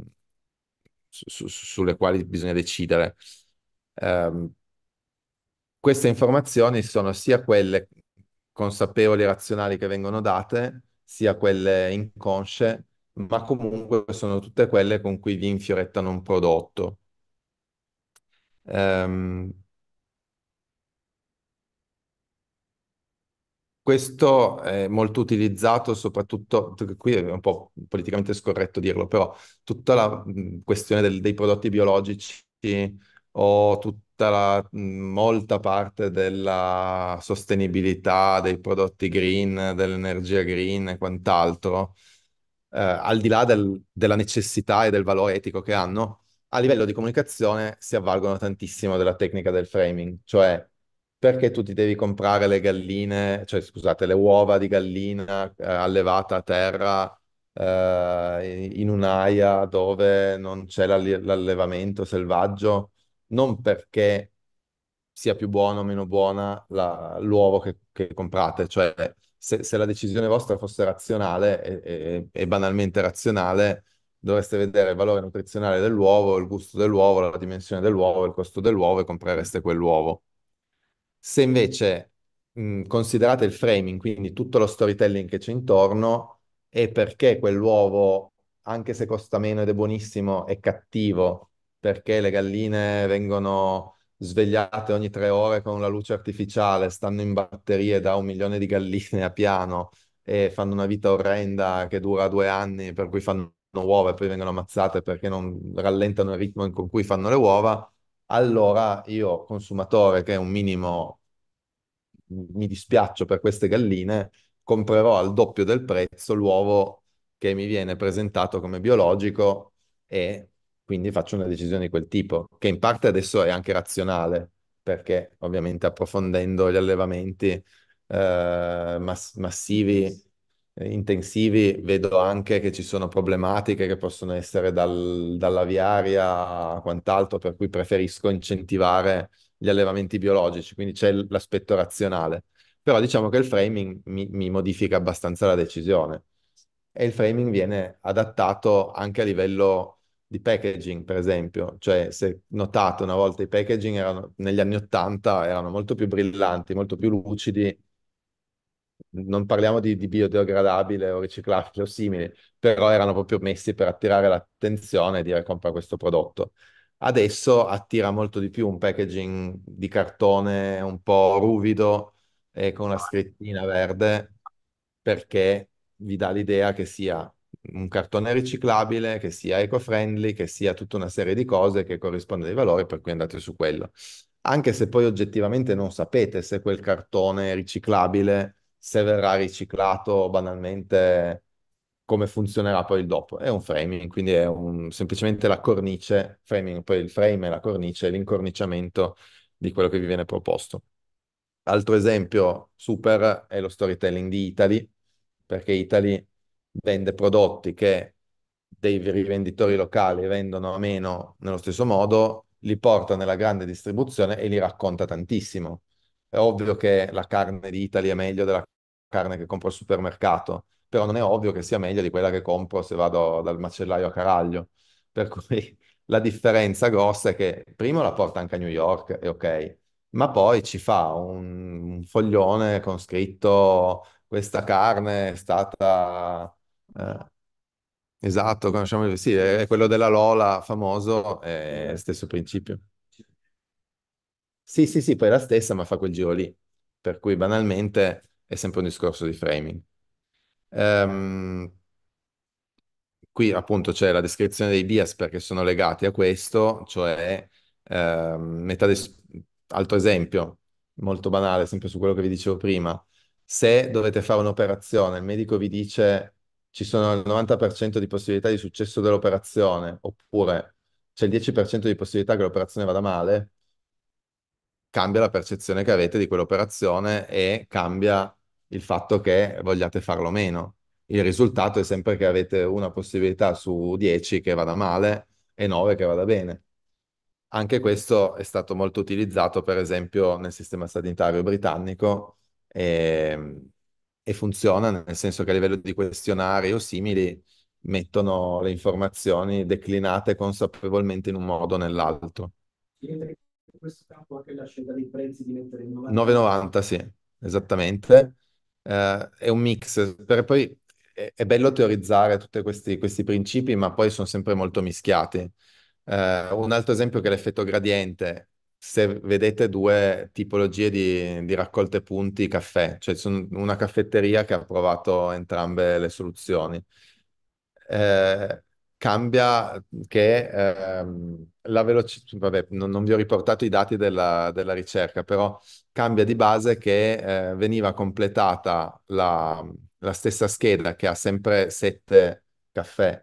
su, su, sulle quali bisogna decidere. Um, queste informazioni sono sia quelle consapevoli e razionali che vengono date, sia quelle inconsce ma comunque sono tutte quelle con cui vi infiorettano un prodotto. Um, Questo è molto utilizzato soprattutto, qui è un po' politicamente scorretto dirlo, però tutta la mm, questione del, dei prodotti biologici o tutta la mm, molta parte della sostenibilità dei prodotti green, dell'energia green e quant'altro, eh, al di là del, della necessità e del valore etico che hanno, a livello di comunicazione si avvalgono tantissimo della tecnica del framing, cioè perché tu ti devi comprare le galline, cioè scusate, le uova di gallina eh, allevata a terra eh, in un'aia dove non c'è l'all- l'allevamento selvaggio, non perché sia più buona o meno buona la, l'uovo che, che comprate, cioè se, se la decisione vostra fosse razionale e, e, e, banalmente razionale, dovreste vedere il valore nutrizionale dell'uovo, il gusto dell'uovo, la dimensione dell'uovo, il costo dell'uovo e comprereste quell'uovo. Se invece mh, considerate il framing, quindi tutto lo storytelling che c'è intorno e perché quell'uovo, anche se costa meno ed è buonissimo, è cattivo, perché le galline vengono svegliate ogni tre ore con la luce artificiale, stanno in batterie da un milione di galline a piano e fanno una vita orrenda che dura due anni, per cui fanno uova e poi vengono ammazzate perché non rallentano il ritmo con cui fanno le uova, allora io, consumatore, che è un minimo mi dispiaccio per queste galline, comprerò al doppio del prezzo l'uovo che mi viene presentato come biologico e quindi faccio una decisione di quel tipo, che in parte adesso è anche razionale, perché ovviamente approfondendo gli allevamenti eh, mass- massivi, eh, intensivi, vedo anche che ci sono problematiche che possono essere dal, dall'aviaria a quant'altro, per cui preferisco incentivare gli allevamenti biologici, quindi c'è l'aspetto razionale. Però diciamo che il framing mi, mi modifica abbastanza la decisione e il framing viene adattato anche a livello di packaging, per esempio, cioè se notate una volta i packaging erano, negli anni 80 erano molto più brillanti, molto più lucidi, non parliamo di, di biodegradabile o riciclabile o simili, però erano proprio messi per attirare l'attenzione e dire compra questo prodotto. Adesso attira molto di più un packaging di cartone un po' ruvido e con una scrittina verde perché vi dà l'idea che sia un cartone riciclabile che sia eco-friendly, che sia tutta una serie di cose che corrispondono ai valori, per cui andate su quello. Anche se poi oggettivamente non sapete se quel cartone riciclabile, se verrà riciclato banalmente, come funzionerà poi il dopo. È un framing, quindi è un, semplicemente la cornice, framing, poi il frame è la cornice, l'incorniciamento di quello che vi viene proposto. Altro esempio super è lo storytelling di Italy, perché Italy vende prodotti che dei rivenditori locali vendono a meno nello stesso modo, li porta nella grande distribuzione e li racconta tantissimo. È ovvio che la carne di Italia è meglio della carne che compro al supermercato, però non è ovvio che sia meglio di quella che compro se vado dal macellaio a Caraglio. Per cui [laughs] la differenza grossa è che prima la porta anche a New York, è ok, ma poi ci fa un, un foglione con scritto questa carne è stata eh. esatto, conosciamo, il... sì, è quello della Lola famoso, è stesso principio. Sì, sì, sì, poi è la stessa, ma fa quel giro lì. Per cui banalmente è sempre un discorso di framing. Ehm, qui appunto c'è la descrizione dei bias perché sono legati a questo, cioè ehm, metà des- altro esempio molto banale, sempre su quello che vi dicevo prima. Se dovete fare un'operazione, il medico vi dice ci sono il 90% di possibilità di successo dell'operazione, oppure c'è il 10% di possibilità che l'operazione vada male, cambia la percezione che avete di quell'operazione e cambia il fatto che vogliate farlo meno. Il risultato è sempre che avete una possibilità su 10 che vada male e 9 che vada bene. Anche questo è stato molto utilizzato, per esempio, nel sistema sanitario britannico. E ehm, e funziona, nel senso che a livello di questionari o simili mettono le informazioni declinate consapevolmente in un modo o nell'altro.
In questo campo anche la scelta dei prezzi diventa
9,90 sì, esattamente. Eh, è un mix, per poi è, è bello teorizzare tutti questi, questi, principi, ma poi sono sempre molto mischiati. Eh, un altro esempio che è l'effetto gradiente, se vedete due tipologie di, di raccolte punti caffè, cioè sono una caffetteria che ha provato entrambe le soluzioni. Eh, cambia che ehm, la velocità, vabbè, non, non, vi ho riportato i dati della, della ricerca, però cambia di base che eh, veniva completata la, la, stessa scheda che ha sempre sette caffè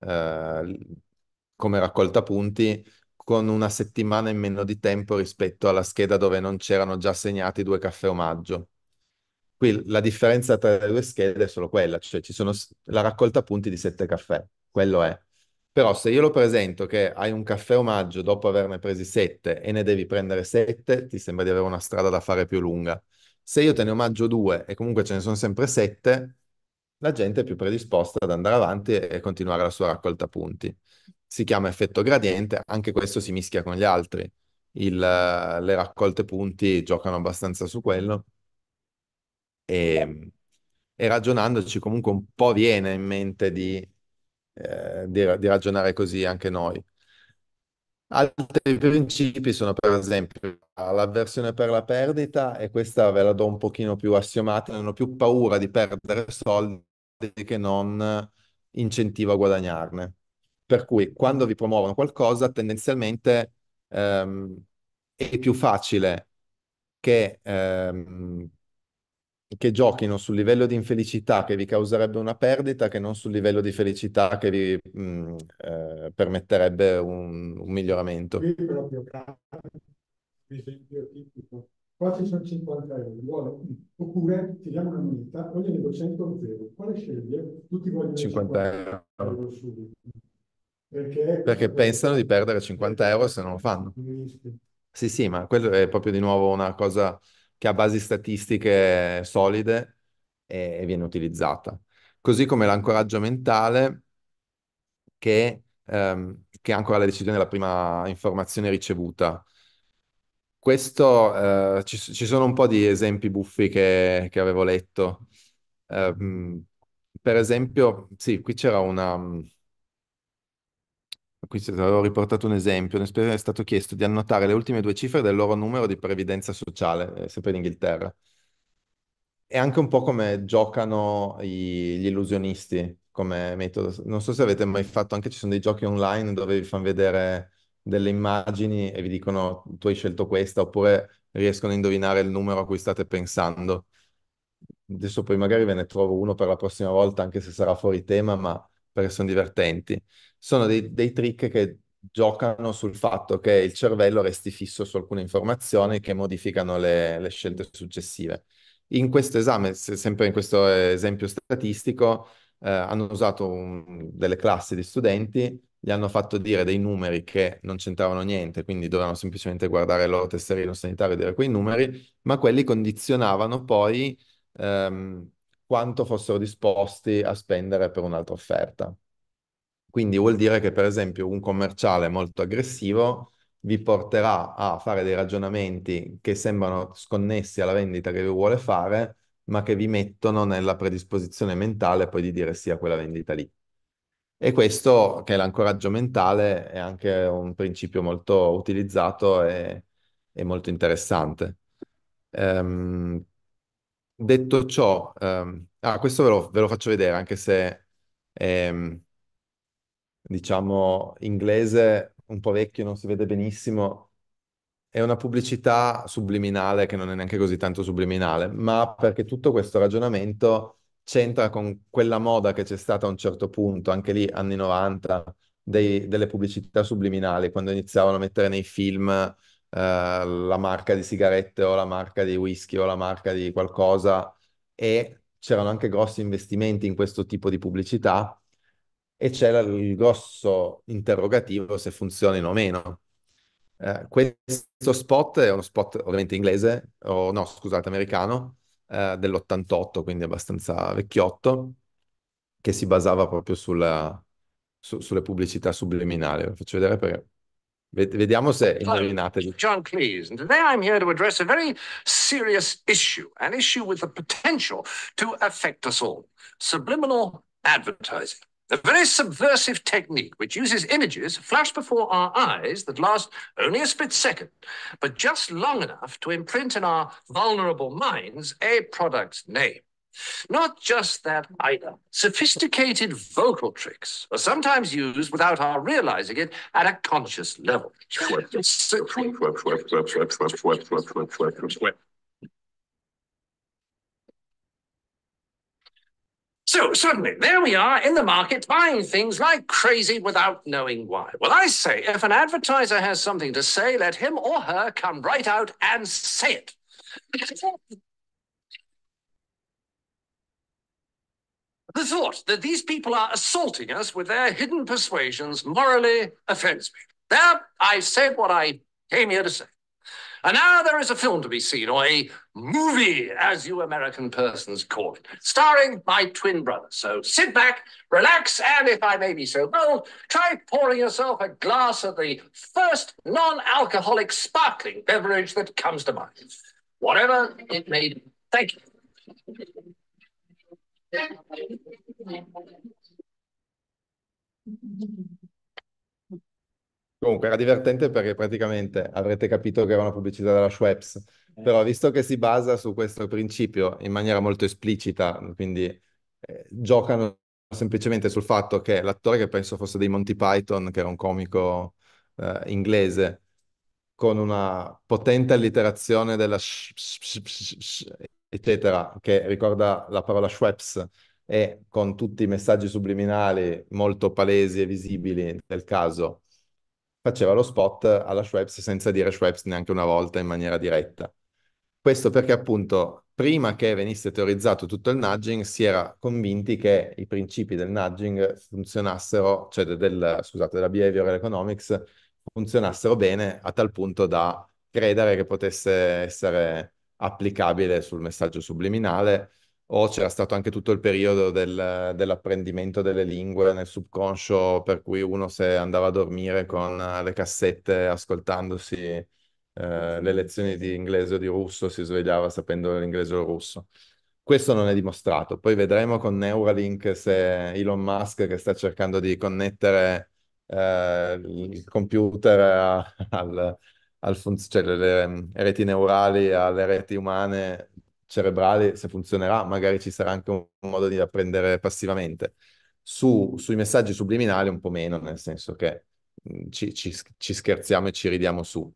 eh, come raccolta punti con una settimana in meno di tempo rispetto alla scheda dove non c'erano già segnati due caffè omaggio. Qui la differenza tra le due schede è solo quella, cioè ci sono la raccolta punti di sette caffè, quello è. Però se io lo presento che hai un caffè omaggio dopo averne presi sette e ne devi prendere sette, ti sembra di avere una strada da fare più lunga. Se io te ne omaggio due e comunque ce ne sono sempre sette, la gente è più predisposta ad andare avanti e continuare la sua raccolta punti si chiama effetto gradiente, anche questo si mischia con gli altri. Il, le raccolte punti giocano abbastanza su quello e, ehm, e ragionandoci comunque un po' viene in mente di, eh, di, di ragionare così anche noi. Altri principi sono per esempio l'avversione per la perdita e questa ve la do un pochino più assiomata, non ho più paura di perdere soldi che non incentivo a guadagnarne. Per cui quando vi promuovono qualcosa, tendenzialmente ehm, è più facile che, ehm, che giochino sul livello di infelicità che vi causerebbe una perdita che non sul livello di felicità che vi mh, mm, eh, permetterebbe un, un miglioramento. Qui proprio
esempio tipico. Qua ci sono 50 euro, oppure ti diamo una moneta, voglio 200 o 0. Quale sceglie? Tutti vogliono 50, 50 euro. euro subito. Perché, perché
pensano di perdere 50 euro eh, se non lo fanno. Sì, sì, ma quello è proprio di nuovo una cosa che ha basi statistiche solide e, viene utilizzata. Così come l'ancoraggio mentale che, ehm, che ancora la decisione della prima informazione ricevuta. Questo, eh, ci, ci, sono un po' di esempi buffi che, che avevo letto. Eh, per esempio, sì, qui c'era una, qui avevo riportato un esempio, un esperimento è stato chiesto di annotare le ultime due cifre del loro numero di previdenza sociale, eh, sempre in Inghilterra. È anche un po' come giocano i, gli illusionisti come metodo. Non so se avete mai fatto, anche ci sono dei giochi online dove vi fanno vedere delle immagini e vi dicono tu hai scelto questa, oppure riescono a indovinare il numero a cui state pensando. Adesso poi magari ve ne trovo uno per la prossima volta, anche se sarà fuori tema, ma perché sono divertenti sono dei, dei trick che giocano sul fatto che il cervello resti fisso su alcune informazioni che modificano le, le scelte successive. In questo esame, se, sempre in questo esempio statistico, eh, hanno usato un, delle classi di studenti, gli hanno fatto dire dei numeri che non c'entravano niente, quindi dovevano semplicemente guardare il loro tesserino sanitario e dire quei numeri, ma quelli condizionavano poi ehm, quanto fossero disposti a spendere per un'altra offerta. Quindi vuol dire che per esempio un commerciale molto aggressivo vi porterà a fare dei ragionamenti che sembrano sconnessi alla vendita che vi vuole fare, ma che vi mettono nella predisposizione mentale poi di dire sì a quella vendita lì. E questo, che è l'ancoraggio mentale, è anche un principio molto utilizzato e, e molto interessante. Um, detto ciò, um, ah, questo ve lo, ve lo, faccio vedere, anche se um, diciamo, inglese, un po' vecchio, non si vede benissimo. È una pubblicità subliminale che non è neanche così tanto subliminale, ma perché tutto questo ragionamento c'entra con quella moda che c'è stata a un certo punto, anche lì anni 90, dei, delle pubblicità subliminali, quando iniziavano a mettere nei film eh, la marca di sigarette o la marca di whisky o la marca di qualcosa e c'erano anche grossi investimenti in questo tipo di pubblicità e c'è il grosso interrogativo se funzionino o meno. Eh, questo spot è uno spot ovviamente inglese, o no, scusate, americano, eh, dell'88, quindi abbastanza vecchiotto, che si basava proprio sulla, su, sulle pubblicità subliminali. Lo faccio vedere perché Vediamo se indovinate.
John Cleese, and today I'm here to address a very serious issue, an issue with the potential to affect us all, subliminal advertising. a very subversive technique which uses images flash before our eyes that last only a split second, but just long enough to imprint in our vulnerable minds a product's name. Not just that either. Sophisticated vocal tricks are sometimes used without our realizing it at a conscious level. So suddenly, there we are in the market buying things like crazy without knowing why. Well, I say, if an advertiser has something to say, let him or her come right out and say it. the thought that these people are assaulting us with their hidden persuasions morally offends me. There, I've said what I came here to say. And now there is a film to be seen, or a movie, as you American persons call it, starring my twin brother. So sit back, relax, and if I may be so bold, try pouring yourself a glass of the first non alcoholic sparkling beverage that comes to mind. Whatever it may be. Thank you.
Comunque era divertente perché praticamente avrete capito che era una pubblicità della Schweppes Però eh. visto che si basa su questo principio in maniera molto esplicita, quindi eh, giocano semplicemente sul fatto che l'attore che penso fosse dei Monty Python, che era un comico eh, inglese, con una potente alliterazione della sh, sh, sh, eccetera, che ricorda la parola Schweppes, e con tutti i messaggi subliminali molto palesi e visibili del caso, faceva lo spot alla Schweppes senza dire Schweppes neanche una volta in maniera diretta. Questo perché appunto prima che venisse teorizzato tutto il nudging si era convinti che i principi del nudging funzionassero, cioè del, scusate, della behavioral economics funzionassero bene a tal punto da credere che potesse essere applicabile sul messaggio subliminale o c'era stato anche tutto il periodo del, dell'apprendimento delle lingue nel subconscio per cui uno se andava a dormire con le cassette ascoltandosi eh, le lezioni di inglese o di russo, si svegliava sapendo l'inglese o il russo. Questo non è dimostrato. Poi vedremo con Neuralink se Elon Musk, che sta cercando di connettere eh, il computer a, al, al fun- cioè le, le reti neurali alle reti umane cerebrali, se funzionerà, magari ci sarà anche un, un modo di apprendere passivamente. Su, sui messaggi subliminali un po' meno, nel senso che mm, ci, ci, ci scherziamo e ci ridiamo su.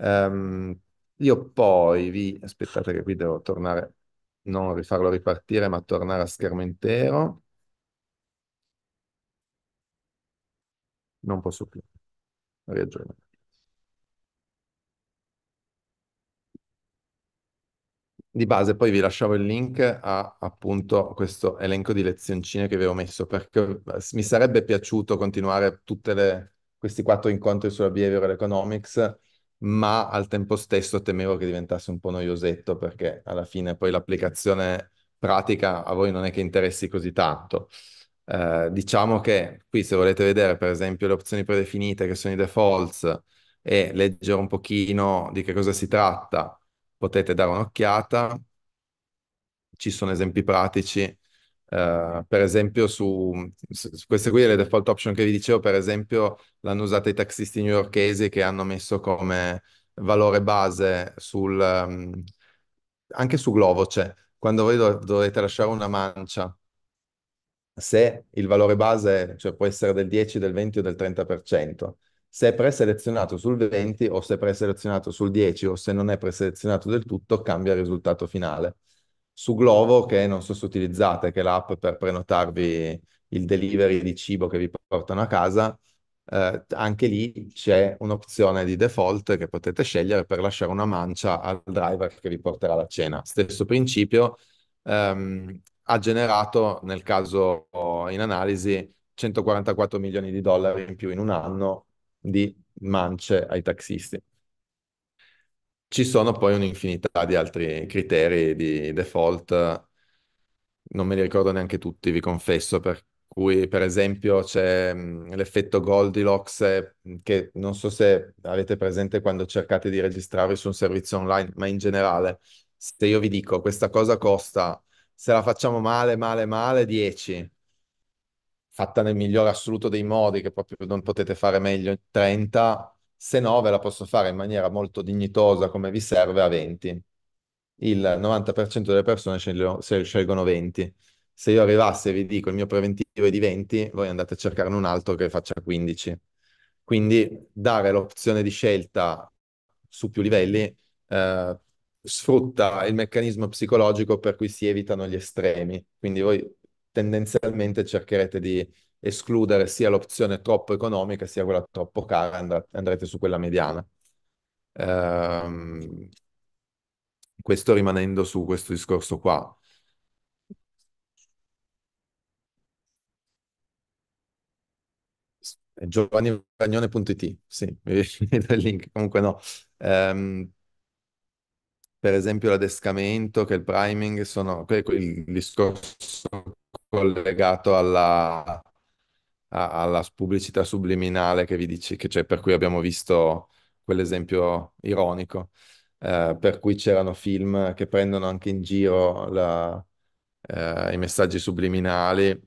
Um, io poi vi... Aspettate che qui devo tornare, non rifarlo ripartire, ma tornare a schermo intero. Non posso più riaggiornare. Di base poi vi lasciavo il link a appunto questo elenco di lezioncine che avevo messo perché eh, mi sarebbe piaciuto continuare tutti questi quattro incontri sulla behavioral economics ma al tempo stesso temevo che diventasse un po' noiosetto perché alla fine poi l'applicazione pratica a voi non è che interessi così tanto. Eh, diciamo che qui se volete vedere per esempio le opzioni predefinite che sono i defaults e leggere un pochino di che cosa si tratta, potete dare un'occhiata. Ci sono esempi pratici eh, per esempio su, su, queste qui, le default option che vi dicevo, per esempio l'hanno usata i taxisti newyorkesi che hanno messo come valore base sul, um, anche su Glovo c'è, cioè, quando voi dov- dovete lasciare una mancia, se il valore base cioè, può essere del 10, del 20 o del 30%, se è preselezionato sul 20 o se è preselezionato sul 10 o se non è preselezionato del tutto, cambia il risultato finale su Glovo che non so se utilizzate, che è l'app per prenotarvi il delivery di cibo che vi portano a casa, eh, anche lì c'è un'opzione di default che potete scegliere per lasciare una mancia al driver che vi porterà la cena. Stesso principio, ehm, ha generato nel caso in analisi 144 milioni di dollari in più in un anno di mance ai taxisti. Ci sono poi un'infinità di altri criteri di default, non me li ricordo neanche tutti, vi confesso, per cui per esempio c'è mm, l'effetto Goldilocks eh, che non so se avete presente quando cercate di registrarvi su un servizio online, ma in generale, se io vi dico questa cosa costa, se la facciamo male, male, male, 10, fatta nel migliore assoluto dei modi, che proprio non potete fare meglio, 30 se no ve la posso fare in maniera molto dignitosa come vi serve a 20. Il 90% delle persone scelgono 20. Se io arrivassi e vi dico il mio preventivo è di 20, voi andate a cercarne un altro che faccia 15. Quindi dare l'opzione di scelta su più livelli eh, sfrutta il meccanismo psicologico per cui si evitano gli estremi. Quindi voi tendenzialmente cercherete di escludere sia l'opzione troppo economica sia quella troppo cara, andrete su quella mediana. Ehm, questo rimanendo su questo discorso qua. giovannivagnone.it, sì, [laughs] mi vedete il link, comunque no. Ehm, per esempio l'adescamento, che il priming sono, il discorso collegato alla, alla pubblicità subliminale che vi dici, che cioè, per cui abbiamo visto quell'esempio ironico, eh, per cui c'erano film che prendono anche in giro la, eh, i messaggi subliminali.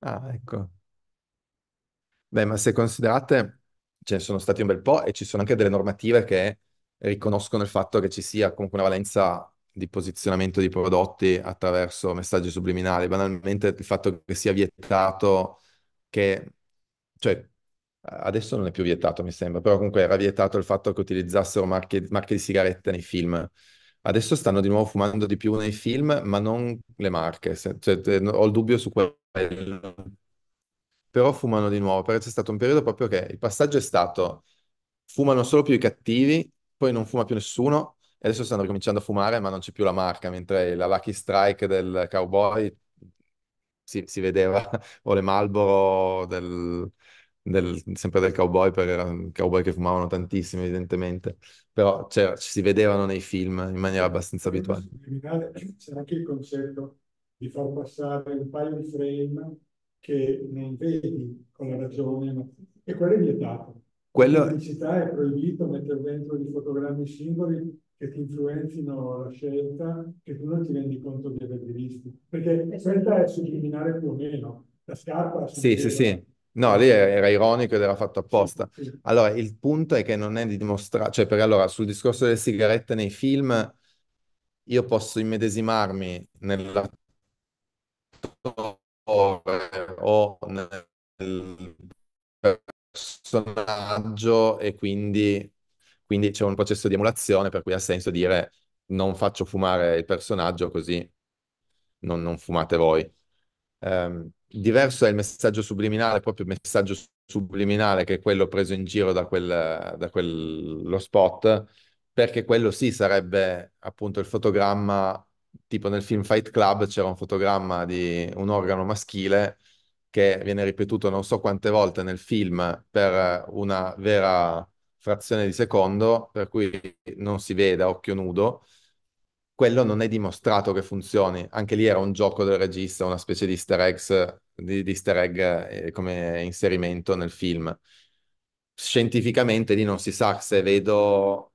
Ah, ecco. Beh, ma se considerate ce ne sono stati un bel po' e ci sono anche delle normative che riconoscono il fatto che ci sia comunque una valenza di posizionamento di prodotti attraverso messaggi subliminali. Banalmente il fatto che sia vietato che... Cioè, adesso non è più vietato, mi sembra, però comunque era vietato il fatto che utilizzassero marche, marche, di sigarette nei film. Adesso stanno di nuovo fumando di più nei film, ma non le marche. cioè, ho il dubbio su quello però fumano di nuovo, perché c'è stato un periodo proprio che il passaggio è stato fumano solo più i cattivi, poi non fuma più nessuno, e adesso stanno ricominciando a fumare, ma non c'è più la marca, mentre la Lucky Strike del Cowboy si, si vedeva, [laughs] o le Marlboro del, del, sempre del Cowboy, perché erano Cowboy che fumavano tantissimo, evidentemente, però cioè, si vedevano nei film in maniera abbastanza abituale.
C'è anche il concetto di far passare un paio di frame che non vedi con la ragione, ma... e quello è vietato. Quello... La pubblicità è proibito mettere dentro di fotogrammi singoli che ti influenzino la scelta che tu non ti rendi conto di averli visti. Perché quella è subliminare più o meno. La scarpa... Sì,
sì, sì. No, lì era ironico ed era fatto apposta. Allora, il punto è che non è di dimostrare... Cioè, perché allora, sul discorso delle sigarette nei film, io posso immedesimarmi nella o nel personaggio e quindi, quindi c'è un processo di emulazione per cui ha senso dire non faccio fumare il personaggio così non, non fumate voi. Um, diverso è il messaggio subliminale, proprio il messaggio subliminale che è quello preso in giro da, quel, da quello spot, perché quello sì sarebbe appunto il fotogramma tipo nel film Fight Club c'era un fotogramma di un organo maschile che viene ripetuto non so quante volte nel film per una vera frazione di secondo, per cui non si vede a occhio nudo, quello non è dimostrato che funzioni. Anche lì era un gioco del regista, una specie di easter, eggs, di, di easter egg eh, come inserimento nel film. Scientificamente lì non si sa se vedo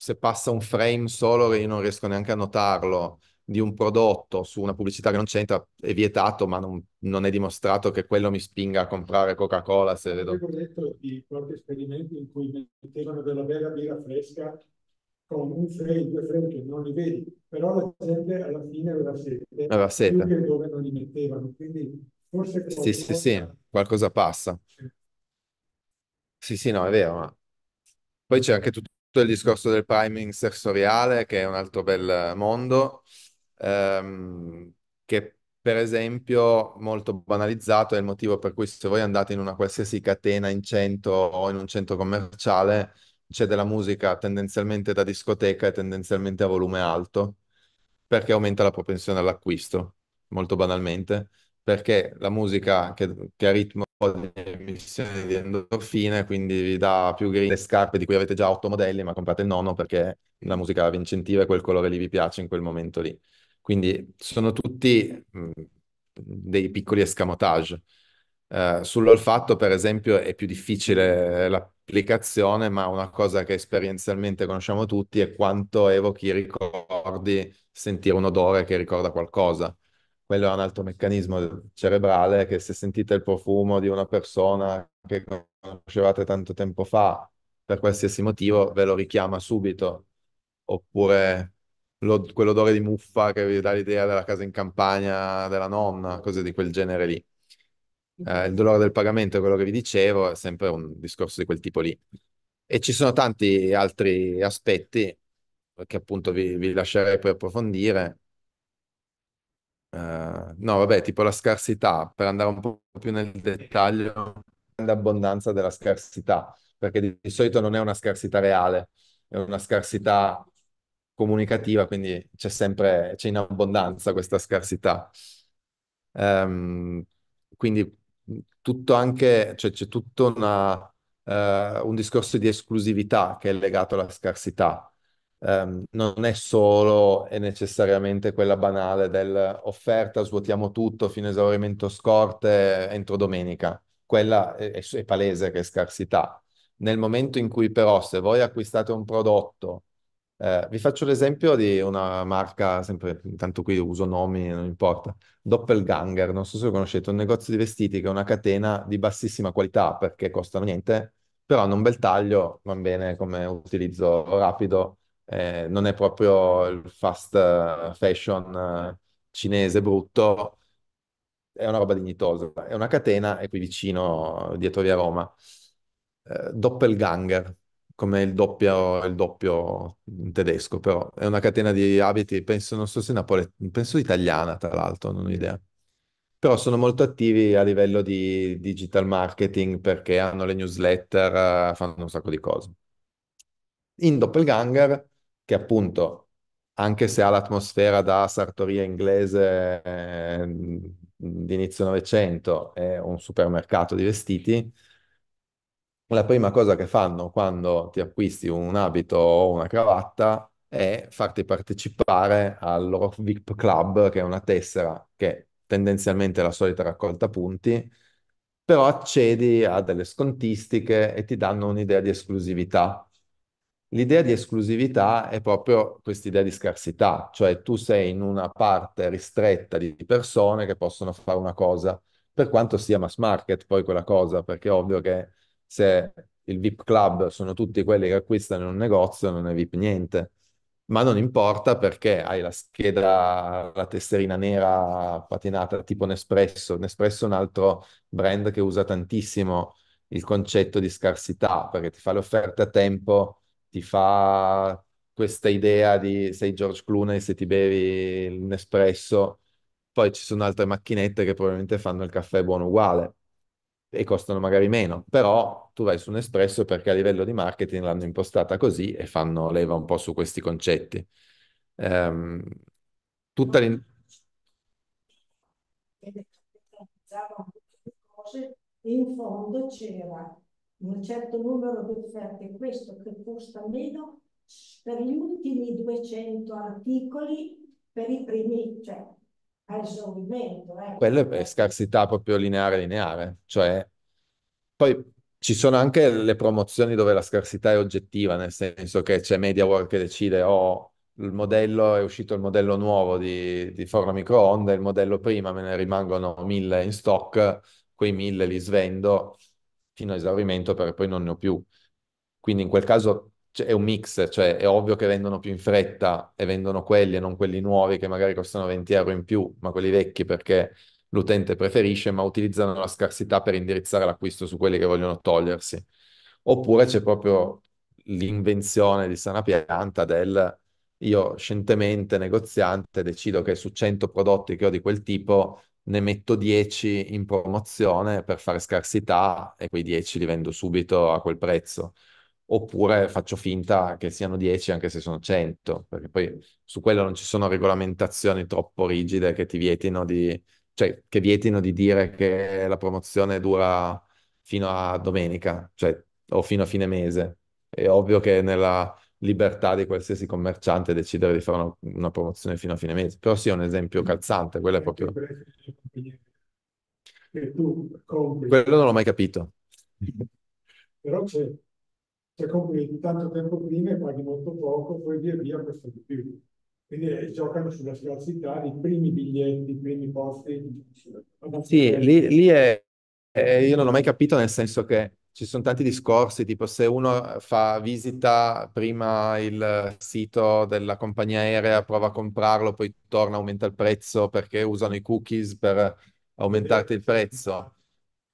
se passa un frame solo che io non riesco neanche a notarlo di un prodotto su una pubblicità che non c'entra è vietato, ma non, non è dimostrato che quello mi spinga a comprare Coca-Cola se vedo...
Avevo detto i propri esperimenti in cui mettevano della bella birra fresca con un frame, due frame che non li vedi, però la gente alla fine aveva sete, aveva sete. più che dove non li mettevano, quindi forse... Sì, sì, sì,
qualcosa passa. Sì, sì, no, è vero, ma... Poi c'è anche tutto tutto il discorso del priming sensoriale, che è un altro bel eh, mondo, ehm, che per esempio, molto banalizzato, è il motivo per cui se voi andate in una qualsiasi catena in centro o in un centro commerciale, c'è della musica tendenzialmente da discoteca e tendenzialmente a volume alto, perché aumenta la propensione all'acquisto, molto banalmente, perché la musica che, che a ritmo di di endorfine, quindi vi dà più green le scarpe di cui avete già otto modelli, ma comprate il nono perché la musica vi incentiva e quel colore lì vi piace in quel momento lì. Quindi sono tutti mh, dei piccoli escamotage. Uh, sull'olfatto, per esempio, è più difficile l'applicazione, ma una cosa che esperienzialmente conosciamo tutti è quanto evochi i ricordi sentire un odore che ricorda qualcosa quello è un altro meccanismo cerebrale che se sentite il profumo di una persona che conoscevate tanto tempo fa, per qualsiasi motivo, ve lo richiama subito. Oppure lo, quell'odore di muffa che vi dà l'idea della casa in campagna della nonna, cose di quel genere lì. Mm-hmm. Eh, il dolore del pagamento, quello che vi dicevo, è sempre un discorso di quel tipo lì. E ci sono tanti altri aspetti che appunto vi, vi lascerei poi approfondire eh, no, vabbè, tipo la scarsità, per andare un po' più nel dettaglio, l'abbondanza della scarsità, perché di, di, solito non è una scarsità reale, è una scarsità comunicativa, quindi c'è sempre, c'è in abbondanza questa scarsità. Um, quindi tutto anche, cioè c'è tutto una, uh, un discorso di esclusività che è legato alla scarsità. Um, non è solo e necessariamente quella banale dell'offerta, svuotiamo tutto fino a esaurimento scorte entro domenica. Quella è, è, palese che è scarsità. Nel momento in cui però se voi acquistate un prodotto, eh, vi faccio l'esempio di una marca, sempre intanto qui uso nomi, non importa, Doppelganger, non so se lo conoscete, un negozio di vestiti che è una catena di bassissima qualità perché costano niente, però hanno un bel taglio, va bene come utilizzo rapido, eh, non è proprio il fast eh, fashion eh, cinese brutto, è una roba dignitosa. È una catena, è qui vicino, dietro via Roma. Eh, doppelganger, come il doppio, il doppio in tedesco, però è una catena di abiti, penso, non so se napoletana, penso italiana tra l'altro, non ho idea. Però sono molto attivi a livello di digital marketing perché hanno le newsletter, fanno un sacco di cose. In Doppelganger che appunto, anche se ha l'atmosfera da sartoria inglese eh, di Novecento, è un supermercato di vestiti, la prima cosa che fanno quando ti acquisti un abito o una cravatta è farti partecipare al loro VIP Club, che è una tessera che tendenzialmente è la solita raccolta punti, però accedi a delle scontistiche e ti danno un'idea di esclusività L'idea di esclusività è proprio quest'idea di scarsità, cioè tu sei in una parte ristretta di persone che possono fare una cosa, per quanto sia mass market poi quella cosa, perché è ovvio che se il VIP club sono tutti quelli che acquistano in un negozio, non è VIP niente, ma non importa perché hai la scheda, la tesserina nera patinata tipo Nespresso, Nespresso è un altro brand che usa tantissimo il concetto di scarsità, perché ti fa le offerte a tempo ti fa questa idea di sei George Clooney se ti bevi un espresso, poi ci sono altre macchinette che probabilmente fanno il caffè buono uguale e costano magari meno, però tu vai su un espresso perché a livello di marketing l'hanno impostata così e fanno leva un po' su questi concetti. Ehm, tutta l'in...
Diciamo, in fondo c'era un certo numero di offerte, questo che costa meno per gli ultimi 200 articoli, per i primi, cioè,
a esaurimento. Eh. Quello è scarsità proprio lineare lineare, cioè poi ci sono anche le promozioni dove la scarsità è oggettiva, nel senso che c'è MediaWorld che decide oh, il modello è uscito il modello nuovo di, di forno microonde, il modello prima me ne rimangono mille in stock, quei mille li svendo fino a esaurimento perché poi non ne ho più. Quindi in quel caso cioè, è un mix, cioè è ovvio che vendono più in fretta e vendono quelli e non quelli nuovi che magari costano 20 euro in più, ma quelli vecchi perché l'utente preferisce, ma utilizzano la scarsità per indirizzare l'acquisto su quelli che vogliono togliersi. Oppure c'è proprio l'invenzione di sana pianta del io scientemente negoziante decido che su 100 prodotti che ho di quel tipo ne metto 10 in promozione per fare scarsità e quei 10 li vendo subito a quel prezzo. Oppure faccio finta che siano 10 anche se sono 100, perché poi su quello non ci sono regolamentazioni troppo rigide che ti vietino di, cioè, che vietino di dire che la promozione dura fino a domenica, cioè, o fino a fine mese. È ovvio che nella libertà di qualsiasi commerciante decidere di fare una, una promozione fino a fine mese. Però sì, è un esempio calzante, quello è proprio...
Quello
non l'ho mai capito. [laughs]
Però c'è, se compri tanto tempo prima e paghi molto poco, poi via via questo di più. Quindi eh, giocano sulla scarsità i primi biglietti, i primi posti. Sì, lì,
lì è, è, io non ho mai capito nel senso che ci sono tanti discorsi, tipo se uno fa visita prima il sito della compagnia aerea, prova a comprarlo, poi torna, aumenta il prezzo perché usano i cookies per aumentarti il prezzo.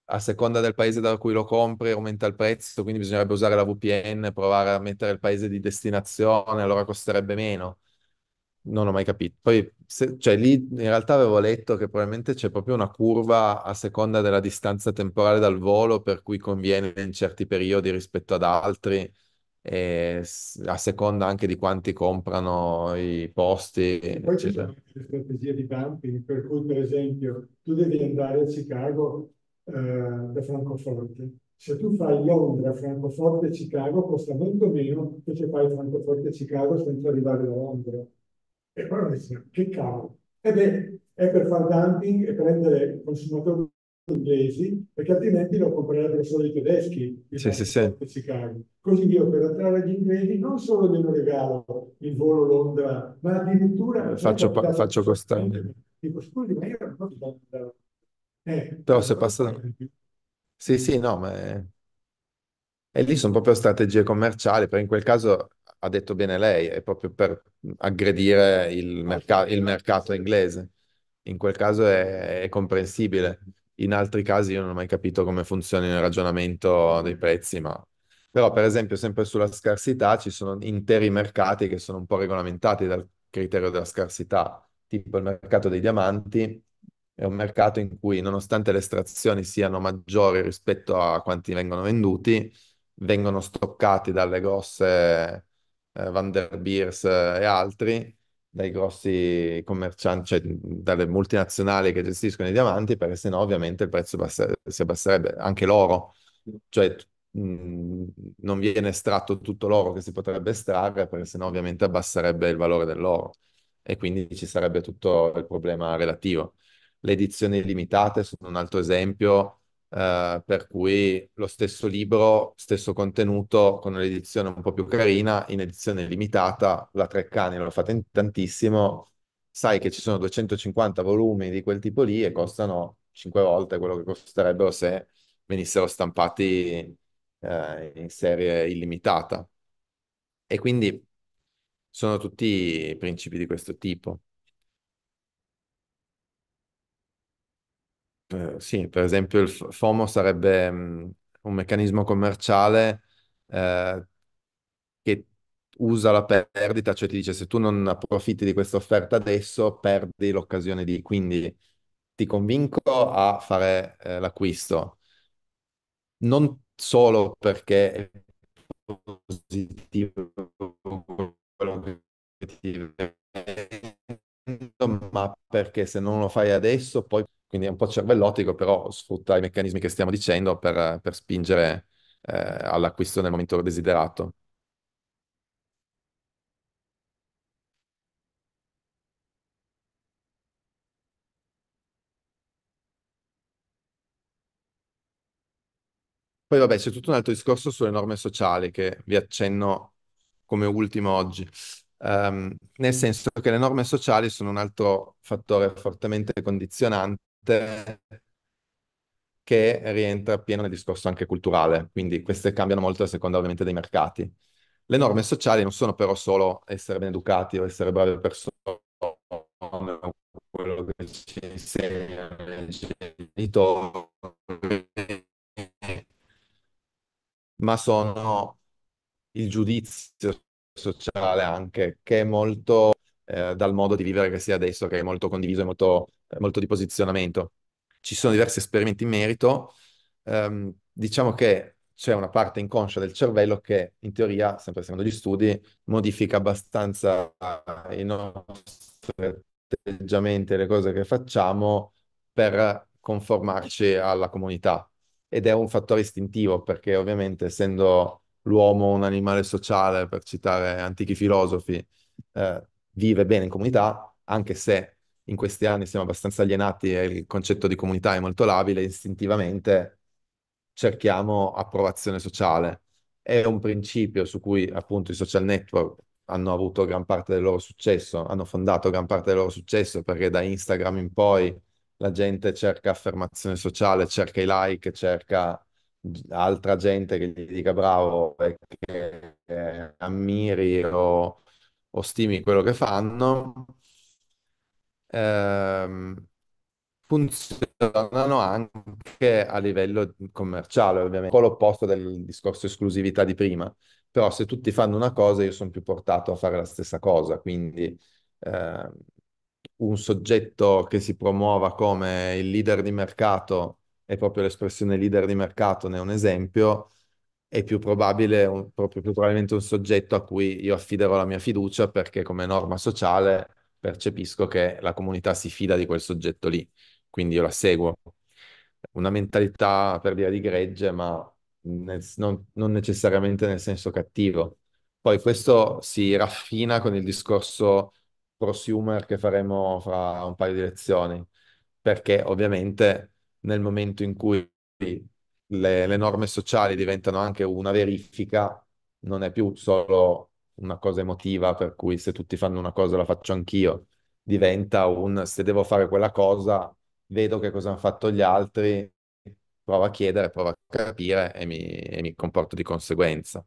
A seconda del paese da cui lo compri aumenta il prezzo, quindi bisognerebbe usare la VPN, provare a mettere il paese di destinazione, allora costerebbe meno non ho mai capito. Poi, se, cioè, lì in realtà avevo letto che probabilmente c'è proprio una curva a seconda della distanza temporale dal volo, per cui conviene in certi periodi rispetto ad altri, e a seconda anche di quanti comprano i posti. poi ci sono
anche le strategie di dumping, per cui, per esempio, tu devi andare a Chicago eh, da Francoforte. Se tu fai Londra, Francoforte e Chicago, costa molto meno che se fai Francoforte e Chicago senza arrivare a Londra e poi dice, che cavolo. Ed beh, è per fare dumping e prendere consumatori inglesi, perché altrimenti lo comprerebbero solo i tedeschi, sì, sì, sì. messicani. Così io per attrarre gli inglesi non solo glielo regalo il volo Londra, ma addirittura... Eh, faccio, pa-
faccio costante.
Dico, scusi, ma io non ti andare. Eh,
Però se passa... Da... Sì, sì, no, ma... È... E lì sono proprio strategie commerciali, perché in quel caso ha detto bene lei, è proprio per aggredire il, merc- il mercato inglese. In quel caso è, è comprensibile. In altri casi io non ho mai capito come funziona il ragionamento dei prezzi, ma però per esempio sempre sulla scarsità ci sono interi mercati che sono un po' regolamentati dal criterio della scarsità, tipo il mercato dei diamanti è un mercato in cui nonostante le estrazioni siano maggiori rispetto a quanti vengono venduti, vengono stoccati dalle grosse eh, Van der Beers eh, e altri, dai grossi commercianti, cioè dalle multinazionali che gestiscono i diamanti, perché sennò ovviamente il prezzo basse- si abbasserebbe anche l'oro, cioè mh, non viene estratto tutto l'oro che si potrebbe estrarre, perché sennò ovviamente abbasserebbe il valore dell'oro e quindi ci sarebbe tutto il problema relativo. Le edizioni limitate sono un altro esempio eh, per cui lo stesso libro, stesso contenuto, con un'edizione un po' più carina, in edizione limitata, la Treccani lo fa tantissimo, sai che ci sono 250 volumi di quel tipo lì e costano 5 volte quello che costerebbero se venissero stampati eh, in serie illimitata. E quindi sono tutti principi di questo tipo. Eh, sì, per esempio il FOMO sarebbe mh, mm, un meccanismo commerciale eh, che usa la perdita, cioè ti dice se tu non approfitti di questa offerta adesso perdi l'occasione di, quindi ti convinco a fare eh, l'acquisto. Non solo perché è positivo quello che ti
vendo,
ma perché se non lo fai adesso poi quindi è un po' cervellotico, però sfrutta i meccanismi che stiamo dicendo per, per spingere eh, all'acquisto nel momento desiderato. Poi vabbè, c'è tutto un altro discorso sulle norme sociali che vi accenno come ultimo oggi. Um, nel senso che le norme sociali sono un altro fattore fortemente condizionante che rientra pieno nel discorso anche culturale, quindi queste cambiano molto a seconda ovviamente dei mercati. Le norme sociali non sono però solo essere ben educati o essere brave persone, quello che ci insegnano i genitori, ma sono il giudizio sociale anche, che è molto eh, dal modo di vivere che si ha adesso, che è molto condiviso e molto, eh, molto di posizionamento. Ci sono diversi esperimenti in merito. Um, diciamo che c'è una parte inconscia del cervello che in teoria, sempre secondo gli studi, modifica abbastanza eh, i nostri atteggiamenti e le cose che facciamo per conformarci alla comunità. Ed è un fattore istintivo perché ovviamente essendo l'uomo un animale sociale, per citare antichi filosofi, eh, vive bene in comunità, anche se in questi anni siamo abbastanza alienati e il concetto di comunità è molto labile, istintivamente cerchiamo approvazione sociale. È un principio su cui appunto i social network hanno avuto gran parte del loro successo, hanno fondato gran parte del loro successo perché da Instagram in poi la gente cerca affermazione sociale, cerca i like, cerca altra gente che gli dica bravo e che, che eh, ammiri o o stimi quello che fanno, ehm, funzionano anche a livello commerciale, ovviamente, un po' l'opposto del discorso esclusività di prima, però se tutti fanno una cosa io sono più portato a fare la stessa cosa, quindi eh, un soggetto che si promuova come il leader di mercato è proprio l'espressione leader di mercato, ne è un esempio, è più probabile, un, proprio più probabilmente un soggetto a cui io affiderò la mia fiducia perché come norma sociale percepisco che la comunità si fida di quel soggetto lì, quindi io la seguo. Una mentalità per dire di gregge, ma nel, non, non necessariamente nel senso cattivo. Poi questo si raffina con il discorso prosumer che faremo fra un paio di lezioni, perché ovviamente nel momento in cui le, le norme sociali diventano anche una verifica, non è più solo una cosa emotiva per cui se tutti fanno una cosa la faccio anch'io, diventa un se devo fare quella cosa vedo che cosa hanno fatto gli altri, provo a chiedere, provo a capire e mi, e mi comporto di conseguenza.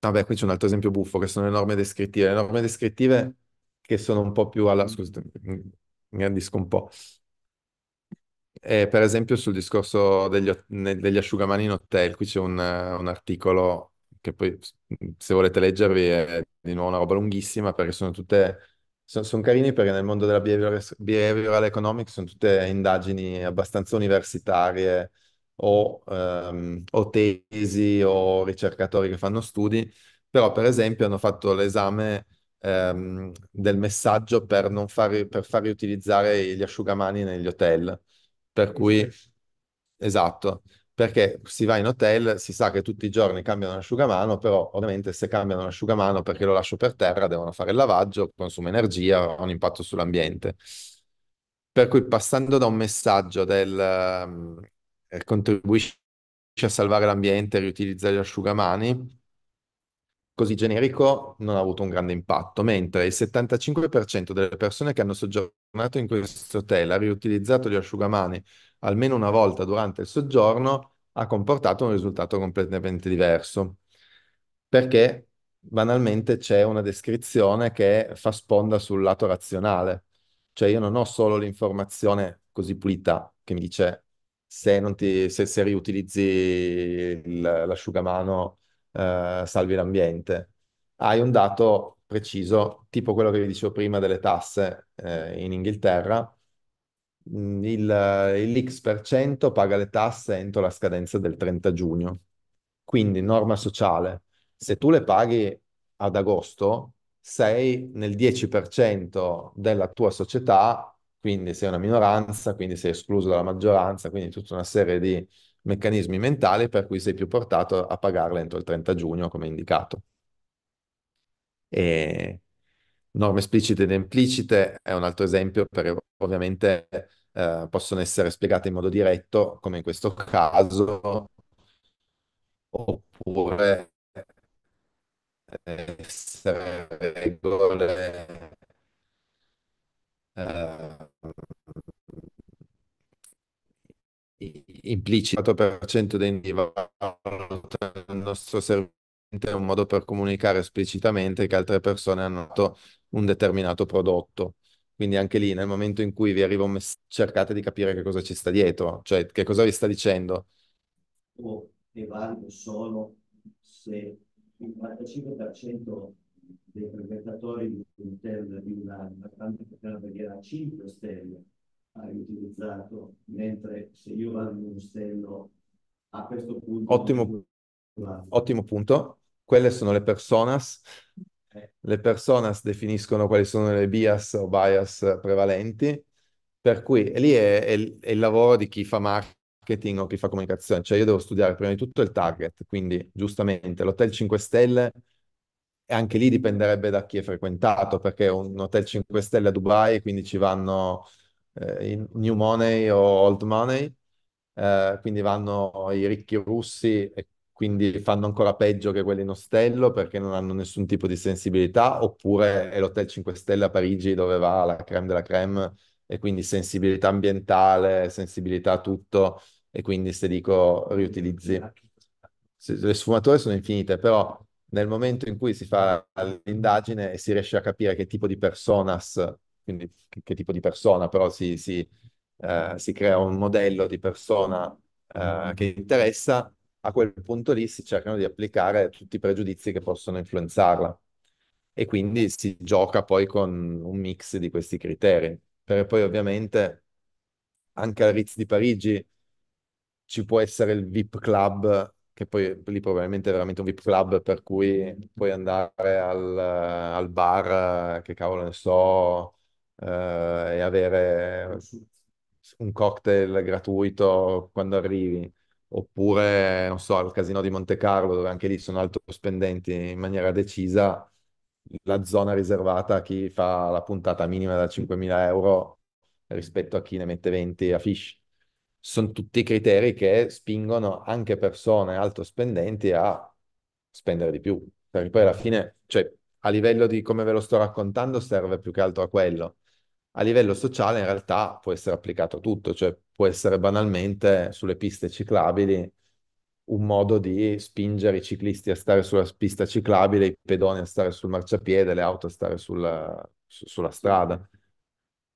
Vabbè, qui c'è un altro esempio buffo che sono le norme descrittive. Le norme descrittive che sono un po' più alla... Scusate, ingrandisco un po'. E per esempio sul discorso degli, degli, asciugamani in hotel, qui c'è un, un articolo che poi se volete leggervi è di nuovo una roba lunghissima perché sono tutte sono, sono carini perché nel mondo della behavioral, behavioral, economics sono tutte indagini abbastanza universitarie o, ehm, o, tesi o ricercatori che fanno studi, però per esempio hanno fatto l'esame ehm, del messaggio per, non far, per far riutilizzare gli asciugamani negli hotel. Per cui, okay. esatto, perché si va in hotel, si sa che tutti i giorni cambiano l'asciugamano, però ovviamente se cambiano l'asciugamano perché lo lascio per terra devono fare il lavaggio, consuma energia, ha un impatto sull'ambiente. Per cui passando da un messaggio del eh, contribuisci a salvare l'ambiente, riutilizzare gli asciugamani, così generico non ha avuto un grande impatto, mentre il 75% delle persone che hanno soggiornato in questo hotel ha riutilizzato gli asciugamani almeno una volta durante il soggiorno, ha comportato un risultato completamente diverso. Perché banalmente c'è una descrizione che fa sponda sul lato razionale, cioè io non ho solo l'informazione così pulita che mi dice se, ti, se, se riutilizzi il, l'asciugamano eh, salvi l'ambiente. Hai un dato preciso, tipo quello che vi dicevo prima delle tasse eh, in Inghilterra, mm, l'X% paga le tasse entro la scadenza del 30 giugno. Quindi norma sociale, se tu le paghi ad agosto, sei nel 10% della tua società, quindi sei una minoranza, quindi sei escluso dalla maggioranza, quindi tutta una serie di meccanismi mentali per cui sei più portato a pagarle entro il 30 giugno, come indicato. E norme esplicite ed implicite è un altro esempio, perché ovviamente eh, possono essere spiegate in modo diretto, come in questo caso, oppure essere regole eh, implicito. Il 4% dell'IVA il nostro servizio è un modo per comunicare esplicitamente che altre persone hanno dato un determinato prodotto. Quindi anche lì, nel momento in cui vi arriva un messaggio, cercate di capire che cosa ci sta dietro, cioè che cosa vi sta dicendo.
Oh, è valido solo se il 95% dei frequentatori di un di una mercante che vediera 5 stelle hai utilizzato, mentre se io vado in un ostello a questo punto... Ottimo,
ottimo punto. Quelle sono le personas. Eh. Le personas definiscono quali sono le bias o bias prevalenti, per cui lì è, è, è il lavoro di chi fa marketing o chi fa comunicazione. Cioè io devo studiare prima di tutto il target, quindi giustamente l'hotel 5 stelle, e anche lì dipenderebbe da chi è frequentato, perché un hotel 5 stelle a Dubai, quindi ci vanno eh, new money o old money, eh, quindi vanno i ricchi russi e quindi fanno ancora peggio che quelli in ostello perché non hanno nessun tipo di sensibilità, oppure è l'Hotel 5 Stelle a Parigi dove va la creme della creme e quindi sensibilità ambientale, sensibilità a tutto e quindi se dico riutilizzi. Le sfumature sono infinite, però nel momento in cui si fa l'indagine e si riesce a capire che tipo di personas quindi che, che, tipo di persona, però si, si, eh, si crea un modello di persona eh, che interessa, a quel punto lì si cercano di applicare tutti i pregiudizi che possono influenzarla e quindi si gioca poi con un mix di questi criteri. Per poi ovviamente anche al Ritz di Parigi ci può essere il VIP Club, che poi lì probabilmente è veramente un VIP Club per cui puoi andare al, al bar, che cavolo ne so, eh, e avere un cocktail gratuito quando arrivi, oppure, non so, al casino di Monte Carlo, dove anche lì sono alto spendenti in maniera decisa, la zona riservata a chi fa la puntata minima da 5.000 euro rispetto a chi ne mette 20 a Fish. Sono tutti criteri che spingono anche persone alto spendenti a spendere di più, perché poi alla fine, cioè, a livello di come ve lo sto raccontando, serve più che altro a quello a livello sociale in realtà può essere applicato a tutto, cioè può essere banalmente sulle piste ciclabili un modo di spingere i ciclisti a stare sulla pista ciclabile, i pedoni a stare sul marciapiede, le auto a stare sulla, su, sulla strada.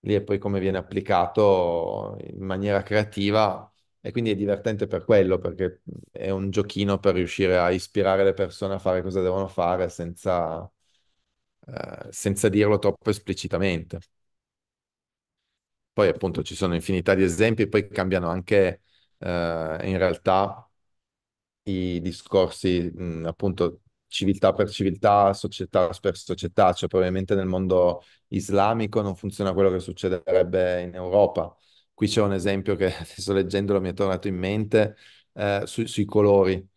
Lì è poi come viene applicato in maniera creativa e quindi è divertente per quello, perché è un giochino per riuscire a ispirare le persone a fare cosa devono fare senza, eh, senza dirlo troppo esplicitamente. Poi appunto ci sono infinità di esempi, poi cambiano anche eh, in realtà i discorsi mh, appunto civiltà per civiltà, società per società, cioè probabilmente nel mondo islamico non funziona quello che succederebbe in Europa. Qui c'è un esempio che [laughs] adesso leggendolo mi è tornato in mente eh, su, sui colori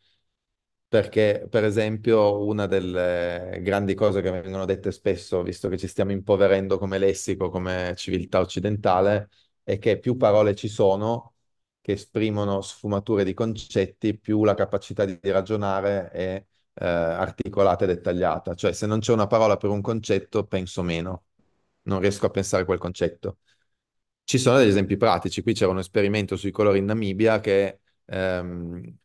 perché per esempio una delle grandi cose che vengono dette spesso, visto che ci stiamo impoverendo come lessico, come civiltà occidentale, è che più parole ci sono che esprimono sfumature di concetti, più la capacità di ragionare è eh, articolata e dettagliata. Cioè se non c'è una parola per un concetto, penso meno, non riesco a pensare quel concetto. Ci sono degli esempi pratici, qui c'era un esperimento sui colori in Namibia che ehm,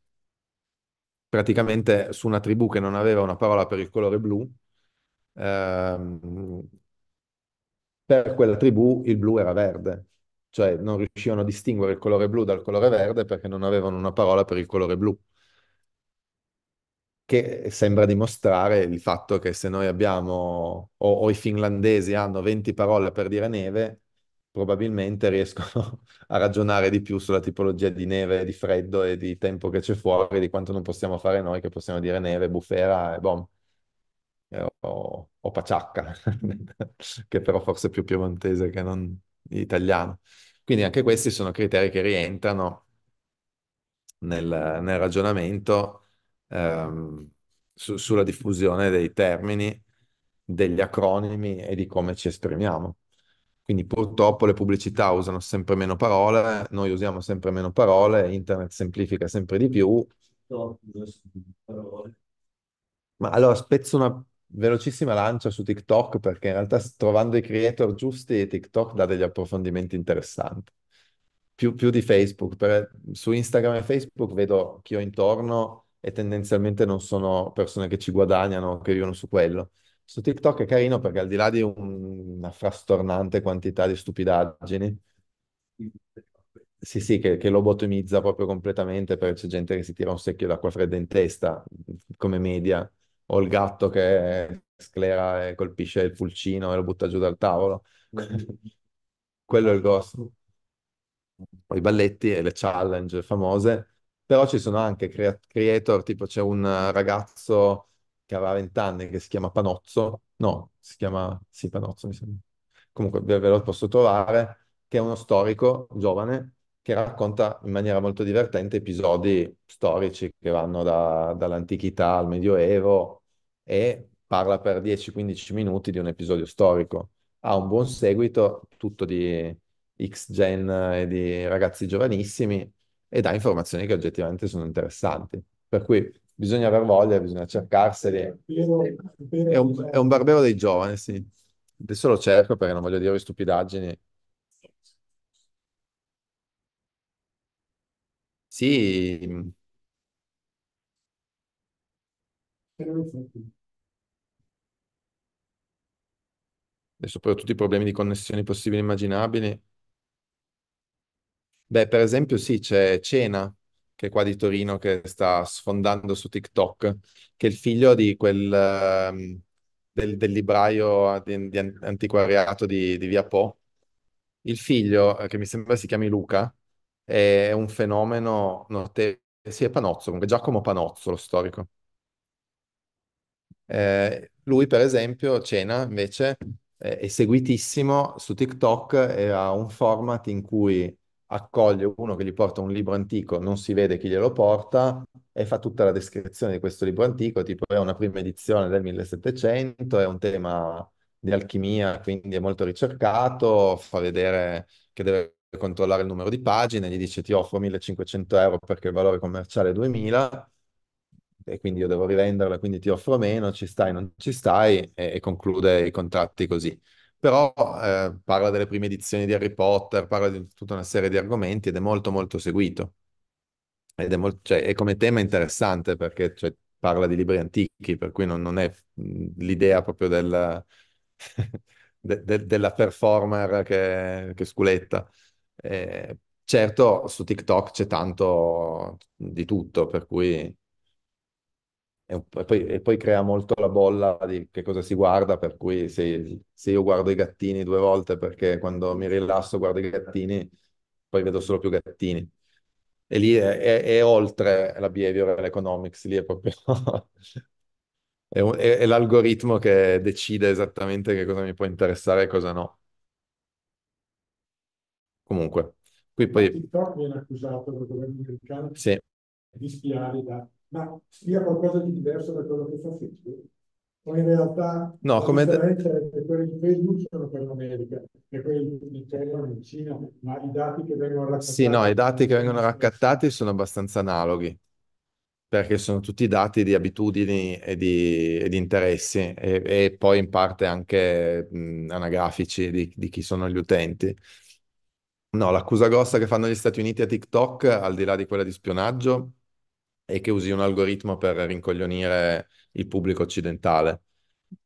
praticamente su una tribù che non aveva una parola per il colore blu, ehm, per quella tribù il blu era verde, cioè non riuscivano a distinguere il colore blu dal colore verde perché non avevano una parola per il colore blu, che sembra dimostrare il fatto che se noi abbiamo, o, o i finlandesi hanno 20 parole per dire neve, probabilmente riescono [laughs] a ragionare di più sulla tipologia di neve, di freddo e di tempo che c'è fuori, di quanto non possiamo fare noi, che possiamo dire neve, bufera e bom. Eh, o, o paciacca, [laughs] che però forse è più piemontese che non italiano. Quindi anche questi sono criteri che rientrano nel, nel ragionamento ehm, su, sulla diffusione dei termini, degli acronimi e di come ci esprimiamo. Quindi purtroppo le pubblicità usano sempre meno parole, noi usiamo sempre meno parole, internet semplifica sempre di più. Ma allora spezzo una velocissima lancia su TikTok perché in realtà trovando i creator giusti TikTok dà degli approfondimenti interessanti. Più, più di Facebook, per, su Instagram e Facebook vedo chi ho intorno e tendenzialmente non sono persone che ci guadagnano, che vivono su quello su TikTok è carino perché al di là di un- una frastornante quantità di stupidaggini, sì, sì, che, che lo botomizza proprio completamente perché c'è gente che si tira un secchio d'acqua fredda in testa come media, o il gatto che sclera e colpisce il pulcino e lo butta giù dal tavolo.
[laughs]
Quello è il grosso. Poi i balletti e le challenge famose, però ci sono anche creator, tipo c'è un ragazzo che aveva vent'anni, che si chiama Panozzo, no, si chiama, sì, Panozzo mi sembra, comunque ve, ve lo posso trovare, che è uno storico giovane che racconta in maniera molto divertente episodi storici che vanno da, dall'antichità al medioevo e parla per 10-15 minuti di un episodio storico. Ha un buon seguito, tutto di X-Gen e di ragazzi giovanissimi, e dà informazioni che oggettivamente sono interessanti. Per cui bisogna aver voglia, bisogna cercarseli. È un, è un barbero dei giovani, sì. Adesso lo cerco perché non voglio dire stupidaggini. Sì,
adesso
poi tutti i problemi di connessioni possibili e immaginabili. Beh, per esempio, sì, c'è Cena, che è qua di Torino, che sta sfondando su TikTok, che è il figlio di quel, um, del, del, libraio di, di antiquariato di, di Via Po. Il figlio, eh, che mi sembra si chiami Luca, è un fenomeno notevole. Sì, è Panozzo, comunque Giacomo Panozzo, lo storico. Eh, lui, per esempio, Cena invece è seguitissimo su TikTok e ha un format in cui accoglie uno che gli porta un libro antico, non si vede chi glielo porta e fa tutta la descrizione di questo libro antico, tipo è una prima edizione del 1700, è un tema di alchimia, quindi è molto ricercato, fa vedere che deve controllare il numero di pagine, gli dice ti offro 1500 euro perché il valore commerciale è 2000 e quindi io devo rivenderla, quindi ti offro meno, ci stai, non ci stai e, e conclude i contratti così però eh, parla delle prime edizioni di Harry Potter, parla di tutta una serie di argomenti ed è molto molto seguito. Ed è, molto, cioè, è come tema interessante perché cioè, parla di libri antichi, per cui non, non è mhmm, l'idea proprio del, [laughs] de, de, della performer che, che sculetta. Eh, certo, su TikTok c'è tanto di tutto, per cui e poi, e poi, crea molto la bolla di che cosa si guarda, per cui se, se, io guardo i gattini due volte perché quando mi rilasso guardo i gattini, poi vedo solo più gattini. E lì è, è, è oltre la behavioral economics, lì è proprio [laughs] è, un, è l'algoritmo che decide esattamente che cosa mi può interessare e cosa no. Comunque, qui poi...
TikTok viene accusato dal governo americano sì. di spiare i dati ma sia qualcosa di diverso da quello che fa Facebook. O in realtà no, come le differenze de... quelle di Facebook sono per l'America e quelli di Terra in Cina, ma i dati che vengono raccattati... Sì, no, i dati che vengono
raccattati sono abbastanza analoghi perché sono tutti dati di abitudini e di, e di interessi e, e, poi in parte anche mh, anagrafici di, di, chi sono gli utenti. No, l'accusa grossa che fanno gli Stati Uniti a TikTok, al di là di quella di spionaggio, e che usi un algoritmo per rincoglionire il pubblico occidentale.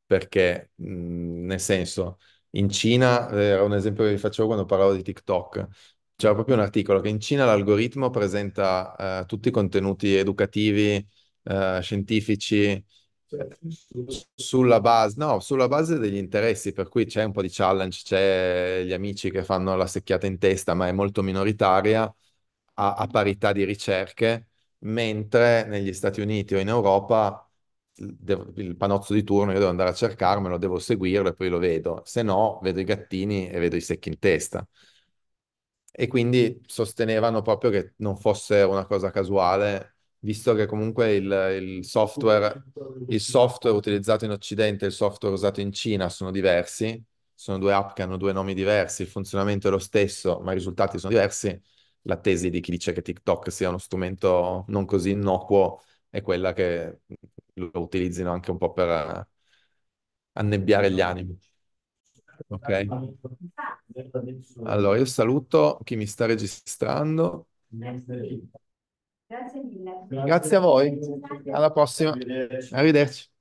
Perché, mh, mhmm, nel senso, in Cina, eh, era un esempio che vi facevo quando parlavo di TikTok, c'era proprio un articolo che in Cina l'algoritmo presenta eh, tutti i contenuti educativi, eh, scientifici, sulla base, no, sulla base degli interessi, per cui c'è un po' di challenge, c'è gli amici che fanno la secchiata in testa, ma è molto minoritaria, a, a parità di ricerche, mentre negli Stati Uniti o in Europa il panozzo di turno, io devo andare a cercarmelo, devo seguirlo e poi lo vedo, se no vedo i gattini e vedo i secchi in testa. E quindi sostenevano proprio che non fosse una cosa casuale, visto che comunque il, il, software, il software utilizzato in Occidente e il software usato in Cina sono diversi, sono due app che hanno due nomi diversi, il funzionamento è lo stesso, ma i risultati sono diversi la tesi di chi dice che TikTok sia uno strumento non così innocuo è quella che lo utilizzino anche un po' per eh, annebbiare gli animi. Ok? Allora, io saluto chi mi sta registrando.
Grazie mille. Grazie a voi. Alla prossima. Arrivederci.